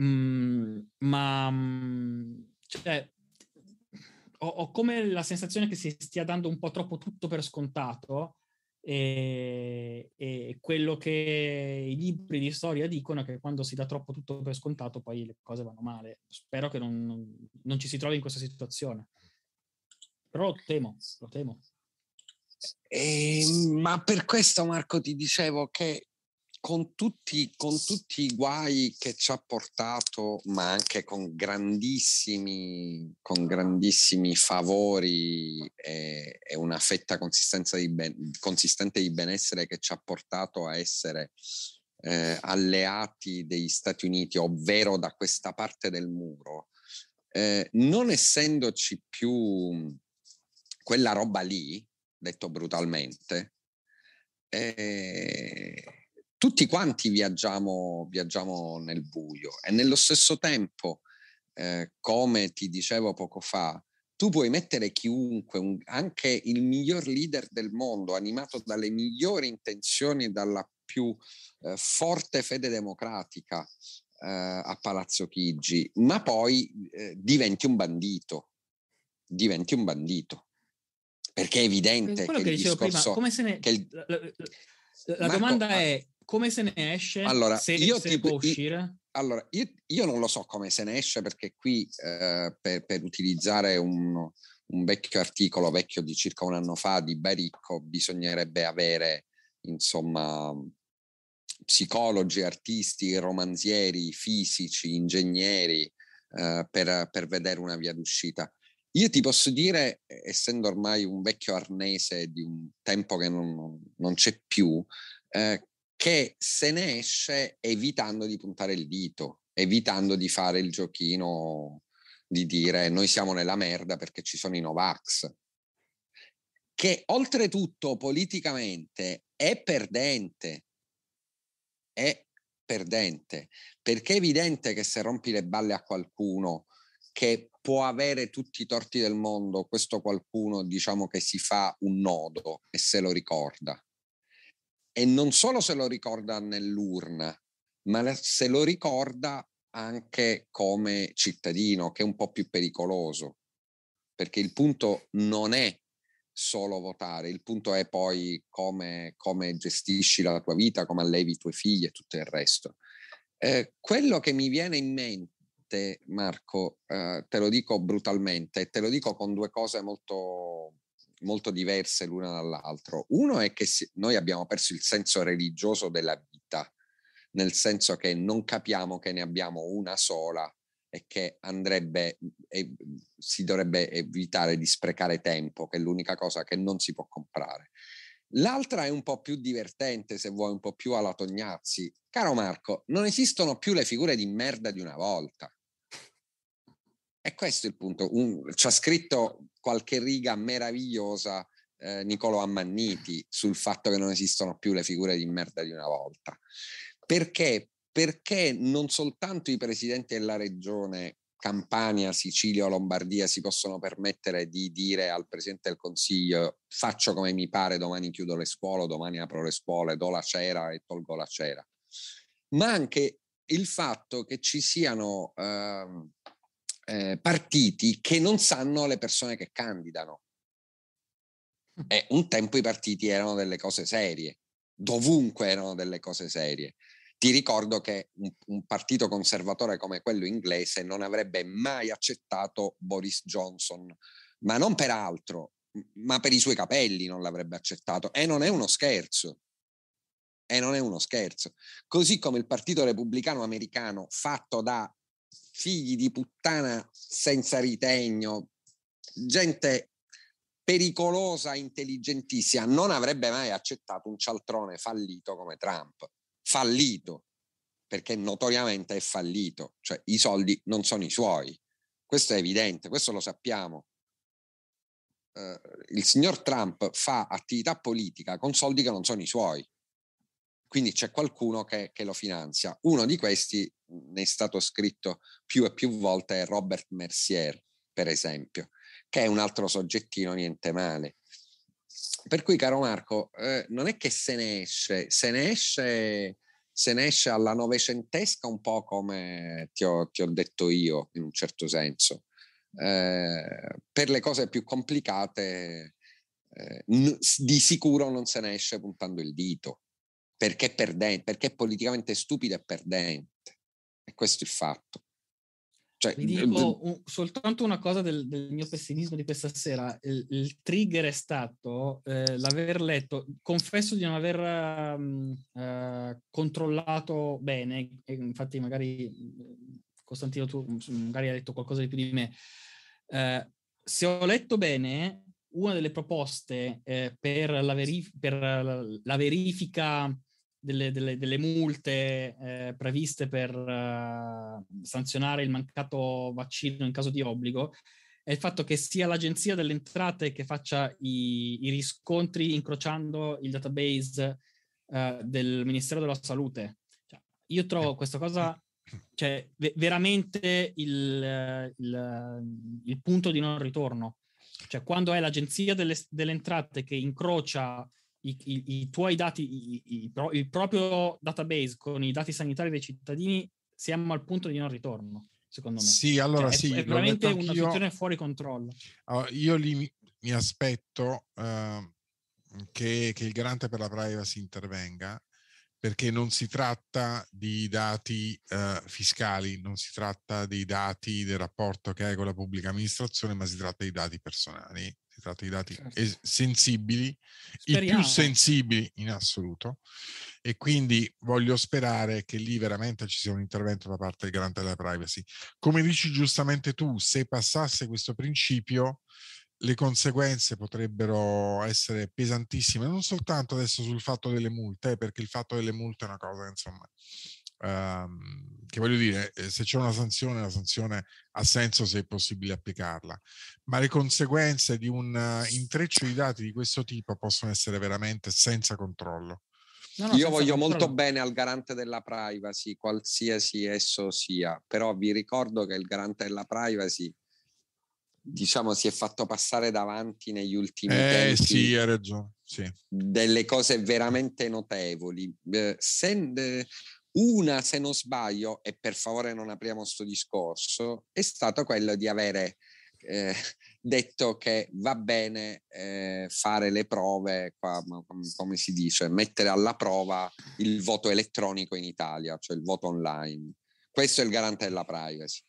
A: Mm, ma mm, cioè, ho, ho, come la sensazione che si stia dando un po' troppo tutto per scontato e, e, quello che i libri di storia dicono è che quando si dà troppo tutto per scontato poi le cose vanno male. Spero che non, non ci si trovi in questa situazione. Però lo temo, lo temo.
B: Eh, ma per questo Marco ti dicevo che con tutti, con tutti, i guai che ci ha portato, ma anche con grandissimi, con grandissimi favori e, e, una fetta di ben, consistente di benessere che ci ha portato a essere eh, alleati degli Stati Uniti, ovvero da questa parte del muro, eh, non essendoci più quella roba lì, detto brutalmente, eh, tutti quanti viaggiamo, viaggiamo nel buio e nello stesso tempo, eh, come ti dicevo poco fa, tu puoi mettere chiunque, un, anche il miglior leader del mondo, animato dalle migliori intenzioni e dalla più eh, forte fede democratica eh, a Palazzo Chigi, ma poi eh, diventi un bandito, diventi un bandito. Perché è evidente che, che, il discorso... Prima, come se ne... Il...
A: la, la, la Marco, domanda è come se ne esce? Allora, se, io se ti, può
B: uscire? allora, io, io, non lo so come se ne esce perché qui, eh, per, per, utilizzare un, un, vecchio articolo, vecchio di circa un anno fa, di Baricco, bisognerebbe avere, insomma, psicologi, artisti, romanzieri, fisici, ingegneri eh, per, per vedere una via d'uscita. Io ti posso dire, essendo ormai un vecchio arnese di un tempo che non, non c'è più, eh, che se ne esce evitando di puntare il dito, evitando di fare il giochino di dire noi siamo nella merda perché ci sono i Novax, che oltretutto politicamente è perdente, è perdente, perché è evidente che se rompi le balle a qualcuno che può avere tutti i torti del mondo, questo qualcuno diciamo che si fa un nodo e se lo ricorda e non solo se lo ricorda nell'urna, ma se lo ricorda anche come cittadino, che è un po' più pericoloso, perché il punto non è solo votare, il punto è poi come, come gestisci la tua vita, come allevi i tuoi figli e tutto il resto. Eh, quello che mi viene in mente, Marco, eh, te lo dico brutalmente, te lo dico con due cose molto molto diverse l'una dall'altra. Uno è che si, noi abbiamo perso il senso religioso della vita, nel senso che non capiamo che ne abbiamo una sola e che andrebbe e si dovrebbe evitare di sprecare tempo, che è l'unica cosa che non si può comprare. L'altra è un po' più divertente, se vuoi, un po' più alla Tognazzi. Caro Marco, non esistono più le figure di merda di una volta. E questo è il punto. Un, c'ha scritto qualche riga meravigliosa eh, Nicolo Ammanniti sul fatto che non esistono più le figure di merda di una volta. Perché? Perché non soltanto i presidenti della regione Campania, Sicilia o Lombardia si possono permettere di dire al Presidente del Consiglio faccio come mi pare, domani chiudo le scuole, domani apro le scuole, do la cera e tolgo la cera. Ma anche il fatto che ci siano ehm, eh, partiti che non sanno le persone che candidano. E un tempo i partiti erano delle cose serie, dovunque erano delle cose serie. Ti ricordo che un, un partito conservatore come quello inglese non avrebbe mai accettato Boris Johnson, ma non per altro, ma per i suoi capelli non l'avrebbe accettato. E non è uno scherzo. E non è uno scherzo. Così come il Partito Repubblicano Americano, fatto da figli di puttana senza ritegno, gente pericolosa, intelligentissima, non avrebbe mai accettato un cialtrone fallito come Trump. Fallito, perché notoriamente è fallito, cioè i soldi non sono i suoi. Questo è evidente, questo lo sappiamo. Uh, il signor Trump fa attività politica con soldi che non sono i suoi quindi c'è qualcuno che, che, lo finanzia. Uno di questi, mhmm, ne è stato scritto più e più volte, è Robert Mercier, per esempio, che è un altro soggettino niente male. Per cui, caro Marco, eh, non è che se ne esce, se ne esce, se ne esce alla novecentesca un po' come ti ho, ti ho detto io, in un certo senso. Eh, per le cose più complicate, eh, n- di sicuro non se ne esce puntando il dito perché è perdente, perché è politicamente stupido e perdente. E questo è il fatto. Cioè, Vi mhmm, dico
A: mhmm, un, soltanto una cosa del, del, mio pessimismo di questa sera. Il, il trigger è stato eh, l'aver letto, confesso di non aver um, uh, controllato bene, infatti magari Costantino tu magari hai detto qualcosa di più di me. Uh, se ho letto bene, una delle proposte eh, per, la verif- per la, la verifica delle, delle, delle multe eh, previste per eh, sanzionare il mancato vaccino in caso di obbligo è il fatto che sia l'agenzia delle entrate che faccia i, i riscontri incrociando il database eh, del Ministero della Salute. Cioè, io trovo eh. questa cosa cioè, ve- veramente il, eh, il, il, punto di non ritorno. Cioè, quando è l'agenzia delle, delle entrate che incrocia i, i, i tuoi dati, pro, il proprio database con i dati sanitari dei cittadini, siamo al punto di non ritorno. Secondo me. Sì, allora cioè, sì. È, è veramente una situazione fuori controllo.
C: io lì mi, mi aspetto uh, che, che il garante per la privacy intervenga perché non si tratta di dati eh, fiscali, non si tratta dei dati del rapporto che hai con la pubblica amministrazione, ma si tratta di dati personali si tratta di dati certo. sensibili, Speriamo. i più sensibili in assoluto e quindi voglio sperare che lì veramente ci sia un intervento da parte del garante della privacy. Come dici giustamente tu, se passasse questo principio le conseguenze potrebbero essere pesantissime, non soltanto adesso sul fatto delle multe, eh, perché il fatto delle multe è una cosa, insomma, ehm, che voglio dire, eh, se c'è una sanzione, la sanzione ha senso se è possibile applicarla, ma le conseguenze di un eh, intreccio di dati di questo tipo possono essere veramente senza controllo. No, no, Io voglio controllo. molto
B: bene al garante della privacy, qualsiasi esso sia, però vi ricordo che il garante della privacy diciamo si è fatto passare davanti negli ultimi eh, tempi sì, hai ragione, sì. delle cose veramente notevoli. Se, eh, una, se non sbaglio, e per favore non apriamo questo discorso, è stato quello di avere eh, detto che va bene eh, fare le prove, qua, mm, come si dice, mettere alla prova il voto elettronico in Italia, cioè il voto online. Questo è il garante della privacy.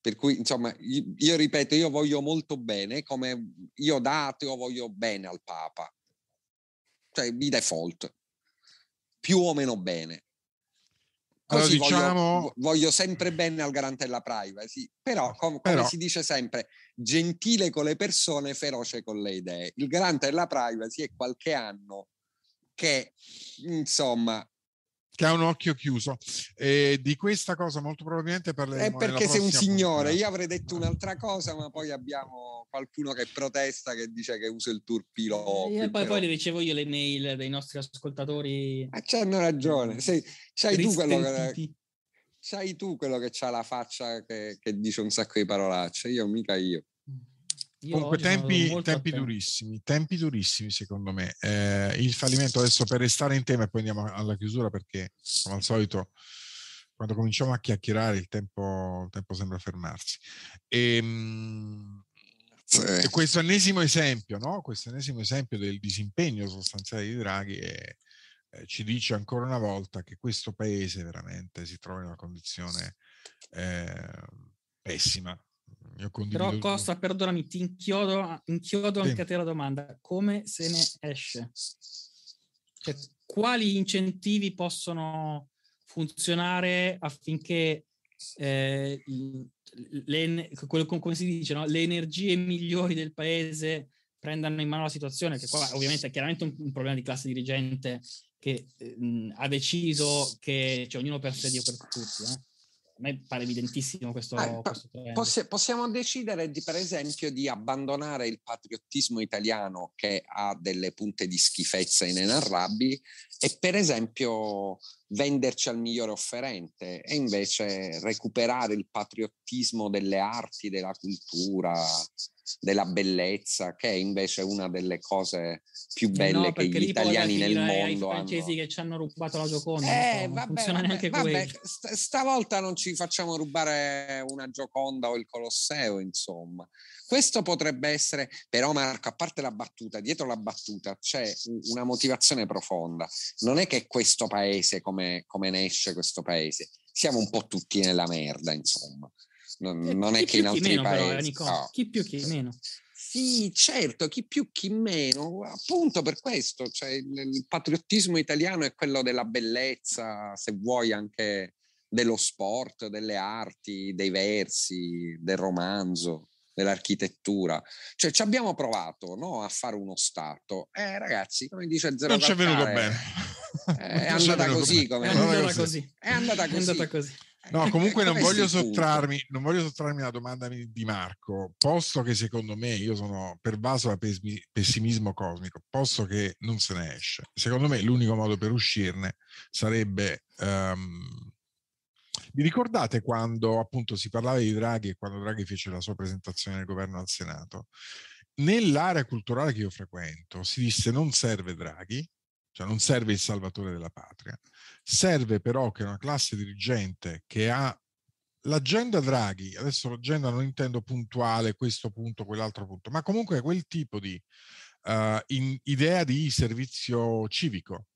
B: Per cui, insomma, io, ripeto, io voglio molto bene, come io da ateo voglio bene al Papa, cioè di default, più o meno bene Così allora, diciamo... voglio, voglio, sempre bene al garante della privacy, però eh, com- come però... si dice sempre, gentile con le persone, feroce con le idee. Il garante della privacy è qualche anno che, insomma,
C: che ha un occhio chiuso. E di questa cosa molto probabilmente parleremo. È perché sei un signore, puntata. io
B: avrei detto un'altra cosa, ma poi abbiamo qualcuno che protesta, che dice che uso il turpilo. E eh, poi, poi,
A: ricevo io le mail dei nostri ascoltatori. Ma
B: c'hanno ragione, sei, c'hai tu quello che... C'hai tu quello che ha la faccia che, che dice un sacco di parolacce, io mica io. Comunque tempi, tempi
C: durissimi, tempi durissimi secondo me. Eh, il fallimento adesso per restare in tema e poi andiamo alla chiusura perché come al solito quando cominciamo a chiacchierare il tempo, il tempo sembra fermarsi. Ehm, e, sì. Questo ennesimo esempio, no? questo ennesimo esempio del disimpegno sostanziale di Draghi è, eh, ci dice ancora una volta che questo paese veramente si trova in una condizione eh, pessima però Costa,
A: perdonami, ti inchiodo, inchiodo anche a te la domanda. Come se ne esce? Cioè, quali incentivi possono funzionare affinché eh, le, come si dice, no? le energie migliori del paese prendano in mano la situazione, che qua ovviamente è chiaramente un, un problema di classe dirigente che eh, ha deciso che cioè, ognuno per sé Dio per tutti. Eh? a me pare evidentissimo
C: questo, ah,
B: questo possi- possiamo decidere, di, per esempio, di abbandonare il patriottismo italiano che ha delle punte di schifezza inenarrabili e, per esempio, venderci al migliore offerente e invece recuperare il patriottismo delle arti, della cultura, della bellezza, che è invece una delle cose più eh belle no, che gli italiani nel mondo hanno. I francesi che ci hanno rubato la Gioconda, eh, insomma, vabbè, funziona vabbè, neanche vabbè, quello. stavolta non ci facciamo rubare una Gioconda o il Colosseo, insomma. Questo potrebbe essere, però Marco, a parte la battuta, dietro la battuta c'è una motivazione profonda. Non è che questo paese, come, come ne esce questo paese, siamo un po' tutti nella merda, insomma. Eh, non è che in altri meno, paesi... Però, no. Chi più chi meno. Sì, certo, chi più chi meno, appunto per questo, cioè, il patriottismo italiano è quello della bellezza, se vuoi anche dello sport, delle arti, dei versi, del romanzo, dell'architettura. Cioè ci abbiamo provato no, a fare uno Stato. Eh ragazzi, come dice Zero Non ci è venuto bene. Eh, è andata così, è andata così. È andata così.
C: No, comunque non voglio, sottrarmi, non voglio sottrarmi alla domanda di Marco, posto che secondo me io sono pervaso da pessimismo cosmico, posto che non se ne esce, secondo me l'unico modo per uscirne sarebbe... Um, vi ricordate quando appunto si parlava di Draghi e quando Draghi fece la sua presentazione del governo al Senato? Nell'area culturale che io frequento si disse non serve Draghi, cioè non serve il salvatore della patria, serve però che una classe dirigente che ha l'agenda Draghi, adesso l'agenda non intendo puntuale, questo punto, quell'altro punto, ma comunque quel tipo di uh, in, idea di servizio civico,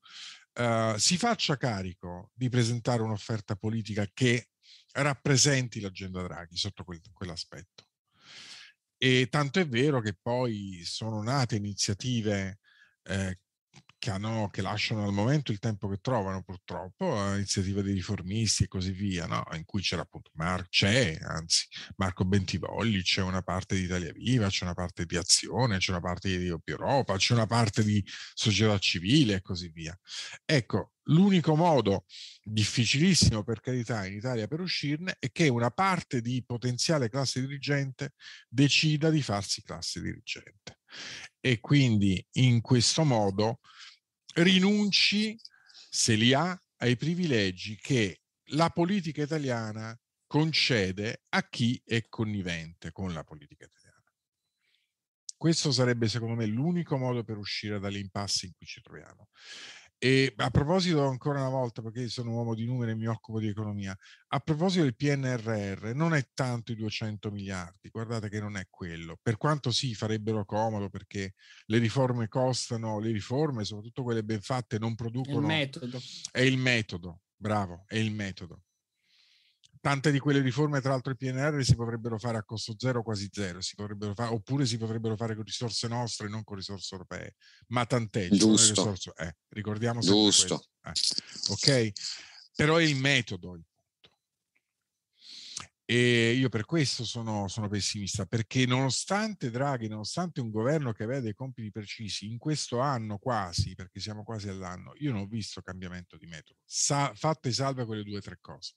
C: uh, si faccia carico di presentare un'offerta politica che rappresenti l'agenda Draghi sotto quel, quell'aspetto. E tanto è vero che poi sono nate iniziative eh, toccano, che lasciano al momento il tempo che trovano purtroppo, l'iniziativa dei riformisti e così via, no? in cui c'era appunto Mar- c'è, anzi, Marco Bentivogli, c'è una parte di Italia Viva, c'è una parte di Azione, c'è una parte di Europa, c'è una parte di società civile e così via. Ecco, l'unico modo, difficilissimo per carità in Italia per uscirne, è che una parte di potenziale classe dirigente decida di farsi classe dirigente. E quindi in questo modo rinunci, se li ha, ai privilegi che la politica italiana concede a chi è connivente con la politica italiana. Questo sarebbe secondo me l'unico modo per uscire dall'impasse in cui ci troviamo. E a proposito, ancora una volta, perché sono un uomo di numeri e mi occupo di economia, a proposito del PNRR, non è tanto i 200 miliardi, guardate che non è quello. Per quanto sì, farebbero comodo perché le riforme costano, le riforme, soprattutto quelle ben fatte, non producono... È il metodo. È il metodo, bravo, è il metodo tante di quelle riforme, tra l'altro il PNR, si potrebbero fare a costo zero, quasi zero, si fare, oppure si potrebbero fare con risorse nostre, non con risorse europee, ma tant'è. Giusto. Risorse, eh, ricordiamo Giusto. Eh, ok? Però è il metodo il punto. E io per questo sono, sono pessimista, perché nonostante Draghi, nonostante un governo che aveva dei compiti precisi, in questo anno quasi, perché siamo quasi all'anno, io non ho visto cambiamento di metodo, sa, fatte salve quelle due o tre cose.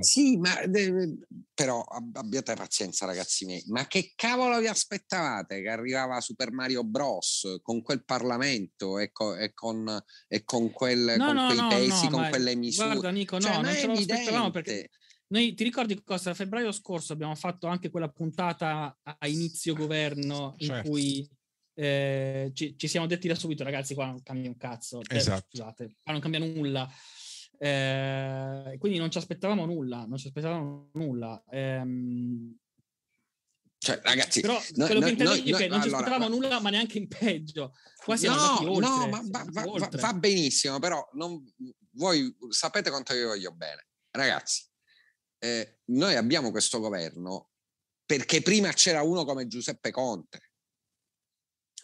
B: Sì, ma eh, però abbiate pazienza, ragazzi miei. Ma che cavolo vi aspettavate che arrivava Super Mario Bros. con quel Parlamento e, co- e, con, e con, quel, no, con no, quei no, pesi, con quelle misure? Guarda, Nico, cioè, no, non ce lo aspettavamo perché.
A: Noi ti ricordi cosa? A febbraio scorso abbiamo fatto anche quella puntata a inizio governo in certo. cui eh, ci, ci, siamo detti da subito, ragazzi, qua non cambia un cazzo. Esatto. Eh, scusate, qua non cambia nulla. Eh, quindi non ci aspettavamo nulla, non ci aspettavamo nulla. Ehm,
B: cioè, ragazzi, però no, quello no, che intendevo no, no, che non ci allora, aspettavamo
A: nulla, ma neanche in peggio. Qua siamo no, oltre, no, ma va,
B: va, va, va benissimo, però non, voi sapete quanto io voglio bene. Ragazzi, eh, noi abbiamo questo governo perché prima c'era uno come Giuseppe Conte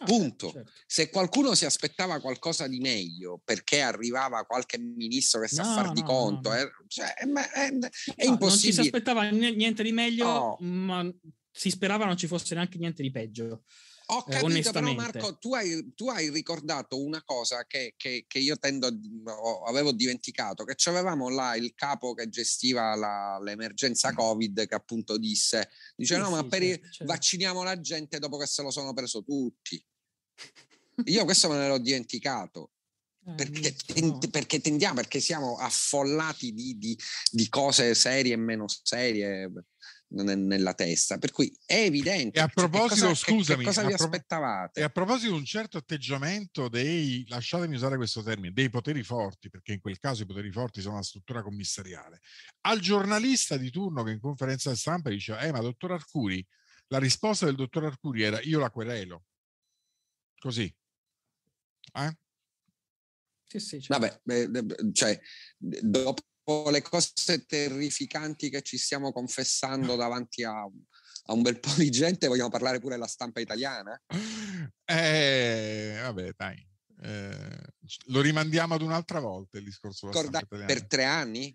B: Ah, Punto. certo. Se qualcuno si aspettava qualcosa di meglio perché arrivava qualche ministro che sa no, far no, di conto, no, eh, cioè, eh, eh, è, è, è impossibile. Non si
A: aspettava niente di meglio, ma si sperava non ci fosse neanche niente di peggio. Ho eh, capito, però Marco,
B: tu hai, tu hai ricordato una cosa che, che, che io tendo, mhmm, avevo dimenticato, che avevamo là il capo che gestiva la, l'emergenza mm. Covid che appunto disse, dice sì, no, sì, ma per, certo, certo. vacciniamo la gente dopo che se lo sono preso tutti. Io questo me l'ero dimenticato. Eh, perché, perché, tendiamo, perché siamo affollati di, di, di cose serie e meno serie nella testa, per cui è evidente. E a proposito, cioè, cosa, scusami, che cosa vi pro-
C: aspettavate? E a proposito di un certo atteggiamento dei, lasciatemi usare questo termine, dei poteri forti, perché in quel caso i poteri forti sono la struttura commissariale, al giornalista di turno che in conferenza stampa diceva, eh ma dottor Arcuri, la risposta del dottor Arcuri era io la querelo. Così. Eh?
B: Sì, sì, certo. Vabbè, eh, eh, cioè, dopo le cose terrificanti che ci stiamo confessando davanti a, a un bel po' di gente, vogliamo parlare pure della stampa italiana?
C: Eh, vabbè, dai. Eh, lo rimandiamo ad un'altra volta il discorso Per
B: tre anni?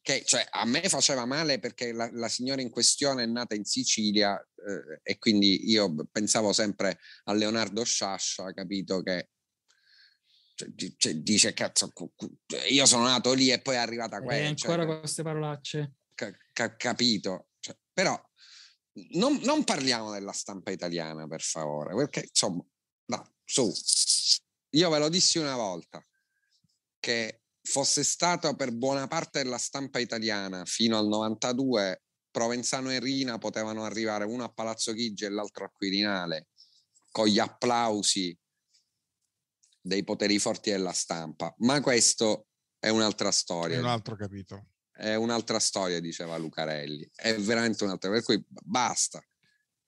B: Che, cioè, a me faceva male perché la, la, signora in questione è nata in Sicilia eh, e quindi io pensavo sempre a Leonardo Sciascia, capito che cioè, cioè, dice cazzo io sono nato lì e poi è arrivata qua e ancora cioè, queste parolacce c- c- capito cioè, però non, non, parliamo della stampa italiana per favore perché insomma no, su io ve lo dissi una volta che fosse stato per buona parte della stampa italiana fino al 92 Provenzano e Rina potevano arrivare uno a Palazzo Chigi e l'altro a Quirinale con gli applausi dei poteri forti della stampa, ma questo è un'altra storia. È un altro capitolo. È un'altra storia, diceva Lucarelli, è veramente un'altra, per cui basta.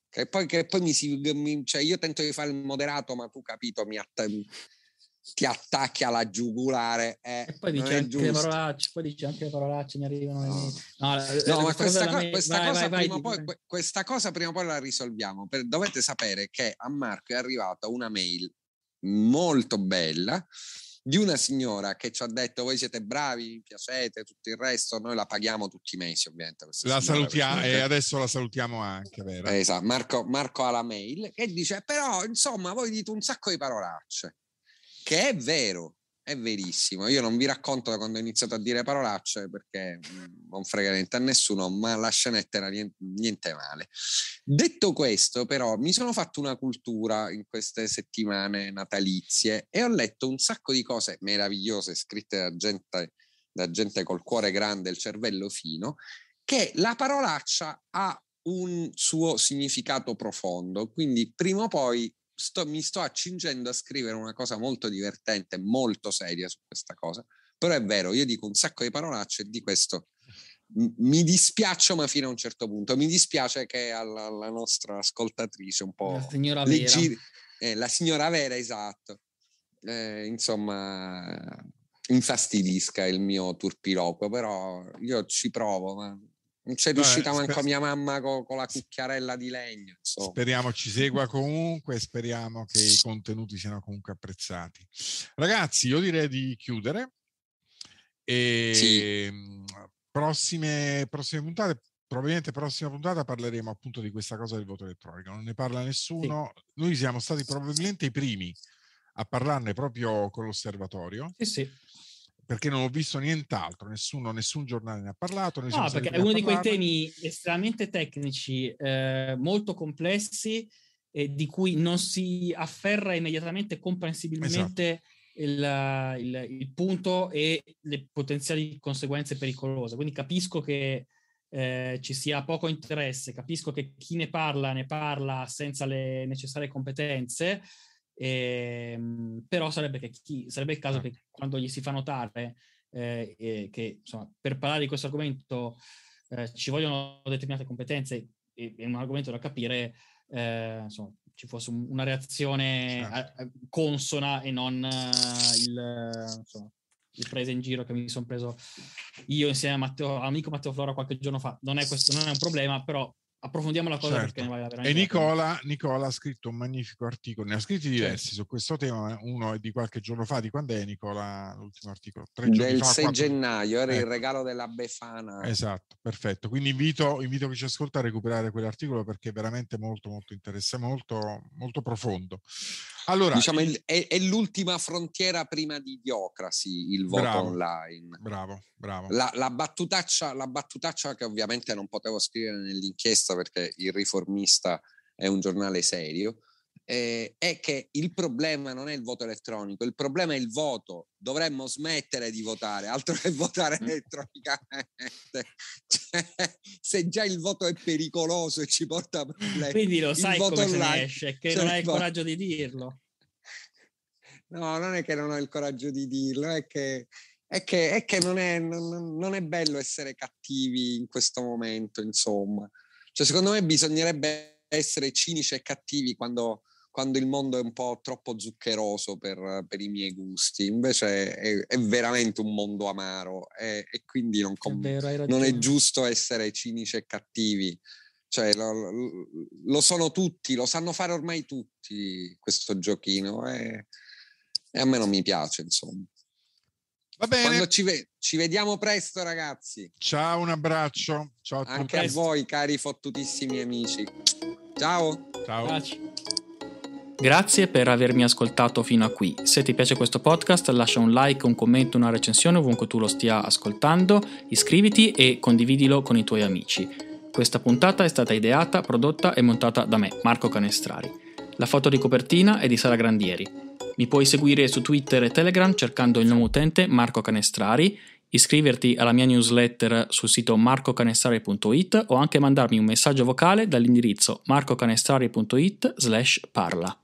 B: Che poi, che poi mi si... Mi, cioè io tento di fare il moderato, ma tu capito, mi att- ti attacchi alla giugulare. Eh, e poi dice, anche le
A: parolacce, poi dice anche le parolacce, mi arrivano le... No, no, no ma questa, cosa, co- questa, vai, cosa vai, vai, poi,
B: questa cosa prima o poi la risolviamo. Per, dovete sapere che a Marco è arrivata una mail molto bella di una signora che ci ha detto voi siete bravi, mi piacete, tutto il resto, noi la paghiamo tutti i mesi ovviamente. La signora, salutiamo e
C: adesso la salutiamo anche, vero? Esatto,
B: Marco, Marco ha la mail e dice però insomma voi dite un sacco di parolacce, che è vero, è verissimo, io non vi racconto da quando ho iniziato a dire parolacce perché mhmm, non frega niente a nessuno, ma la scenetta era niente, male. Detto questo, però, mi sono fatto una cultura in queste settimane natalizie e ho letto un sacco di cose meravigliose scritte da gente, da gente col cuore grande e il cervello fino, che la parolaccia ha un suo significato profondo, quindi prima o poi sto, mi sto accingendo a scrivere una cosa molto divertente, molto seria su questa cosa, però è vero, io dico un sacco di parolacce e di questo mi dispiaccio, ma fino a un certo punto. Mi dispiace che alla, alla nostra ascoltatrice un po'. La signora leggi- Eh, la signora vera, esatto. Eh, insomma, infastidisca il mio turpiloquio, però io ci provo, ma
C: non c'è eh, riuscita Beh, manco sper- mia
B: mamma con, con, la cucchiarella di legno. Insomma. Speriamo
C: ci segua comunque, speriamo che i contenuti siano comunque apprezzati. Ragazzi, io direi di chiudere. E sì. Ehm, prossime, prossime puntate, probabilmente prossima puntata parleremo appunto di questa cosa del voto elettronico. Non ne parla nessuno. Sì. Noi siamo stati probabilmente i primi a parlarne proprio con l'osservatorio. Sì, sì perché non ho visto nient'altro, nessuno, nessun giornale ne ha parlato. No, perché è uno di quei temi
A: estremamente tecnici, eh, molto complessi, eh, di cui non si afferra immediatamente comprensibilmente esatto. il, il, il, punto e le potenziali conseguenze pericolose. Quindi capisco che eh, ci sia poco interesse, capisco che chi ne parla ne parla senza le necessarie competenze. Ehm, però sarebbe, che chi, sarebbe il caso ah. che quando gli si fa notare eh, che insomma, per parlare di questo argomento eh, ci vogliono determinate competenze e, è un argomento da capire, eh, insomma, ci fosse un, una reazione certo. a, a, consona e non uh, il, insomma, il prese in giro che mi sono preso io insieme a Matteo, amico Matteo Flora qualche giorno fa. Non è questo, non è un problema, però approfondiamo la cosa certo. perché ne vale veramente. E Nicola,
C: Nicola, ha scritto un magnifico articolo,
B: ne ha scritti diversi
C: certo. su questo tema, uno è di qualche giorno fa, di quando è Nicola l'ultimo articolo? Tre giorni Del fa, 6 quattro...
B: gennaio, era eh. il ecco. regalo della Befana.
C: Esatto, perfetto. Quindi invito, invito chi ci ascolta a recuperare quell'articolo perché è veramente molto molto interessante, molto, molto profondo.
B: Allora, diciamo, il... è, è, l'ultima frontiera prima di Idiocrasi il voto bravo, online. Bravo, bravo. La, la, battutaccia, la battutaccia che ovviamente non potevo scrivere nell'inchiesta abbastanza perché il riformista è un giornale serio, eh, è che il problema non è il voto elettronico, il problema è il voto. Dovremmo smettere di votare, altro che votare mm. elettronicamente. Cioè, se già il voto è pericoloso e ci porta a problemi. Quindi lo sai voto come online, esce, che non hai il coraggio di dirlo. No, non è che non ho il coraggio di dirlo, è che, è che, è che non, è, non, non è bello essere cattivi in questo momento, insomma. Cioè, secondo me bisognerebbe essere cinici e cattivi quando, quando il mondo è un po' troppo zuccheroso per, per i miei gusti. Invece è, è, veramente un mondo amaro è, e quindi non, com- è vero, non, è giusto essere cinici e cattivi. Cioè, lo, lo, sono tutti, lo sanno fare ormai tutti questo giochino e, e a me non mi piace, insomma. Va bene. Ci, ve- ci, vediamo presto, ragazzi. Ciao,
C: un abbraccio.
B: Ciao a Anche tutti. a voi, cari fottutissimi amici. Ciao. Ciao. Grazie.
A: Grazie per avermi ascoltato fino a qui. Se ti piace questo podcast lascia un like, un commento, una recensione ovunque tu lo stia ascoltando, iscriviti e condividilo con i tuoi amici. Questa puntata è stata ideata, prodotta e montata da me, Marco Canestrari. La foto di copertina è di Sara Grandieri. Mi puoi seguire su Twitter e Telegram cercando il nome utente Marco Canestrari, iscriverti alla mia newsletter sul sito marcocanestrari.it o anche mandarmi un messaggio vocale dall'indirizzo marcocanestrari.it slash parla.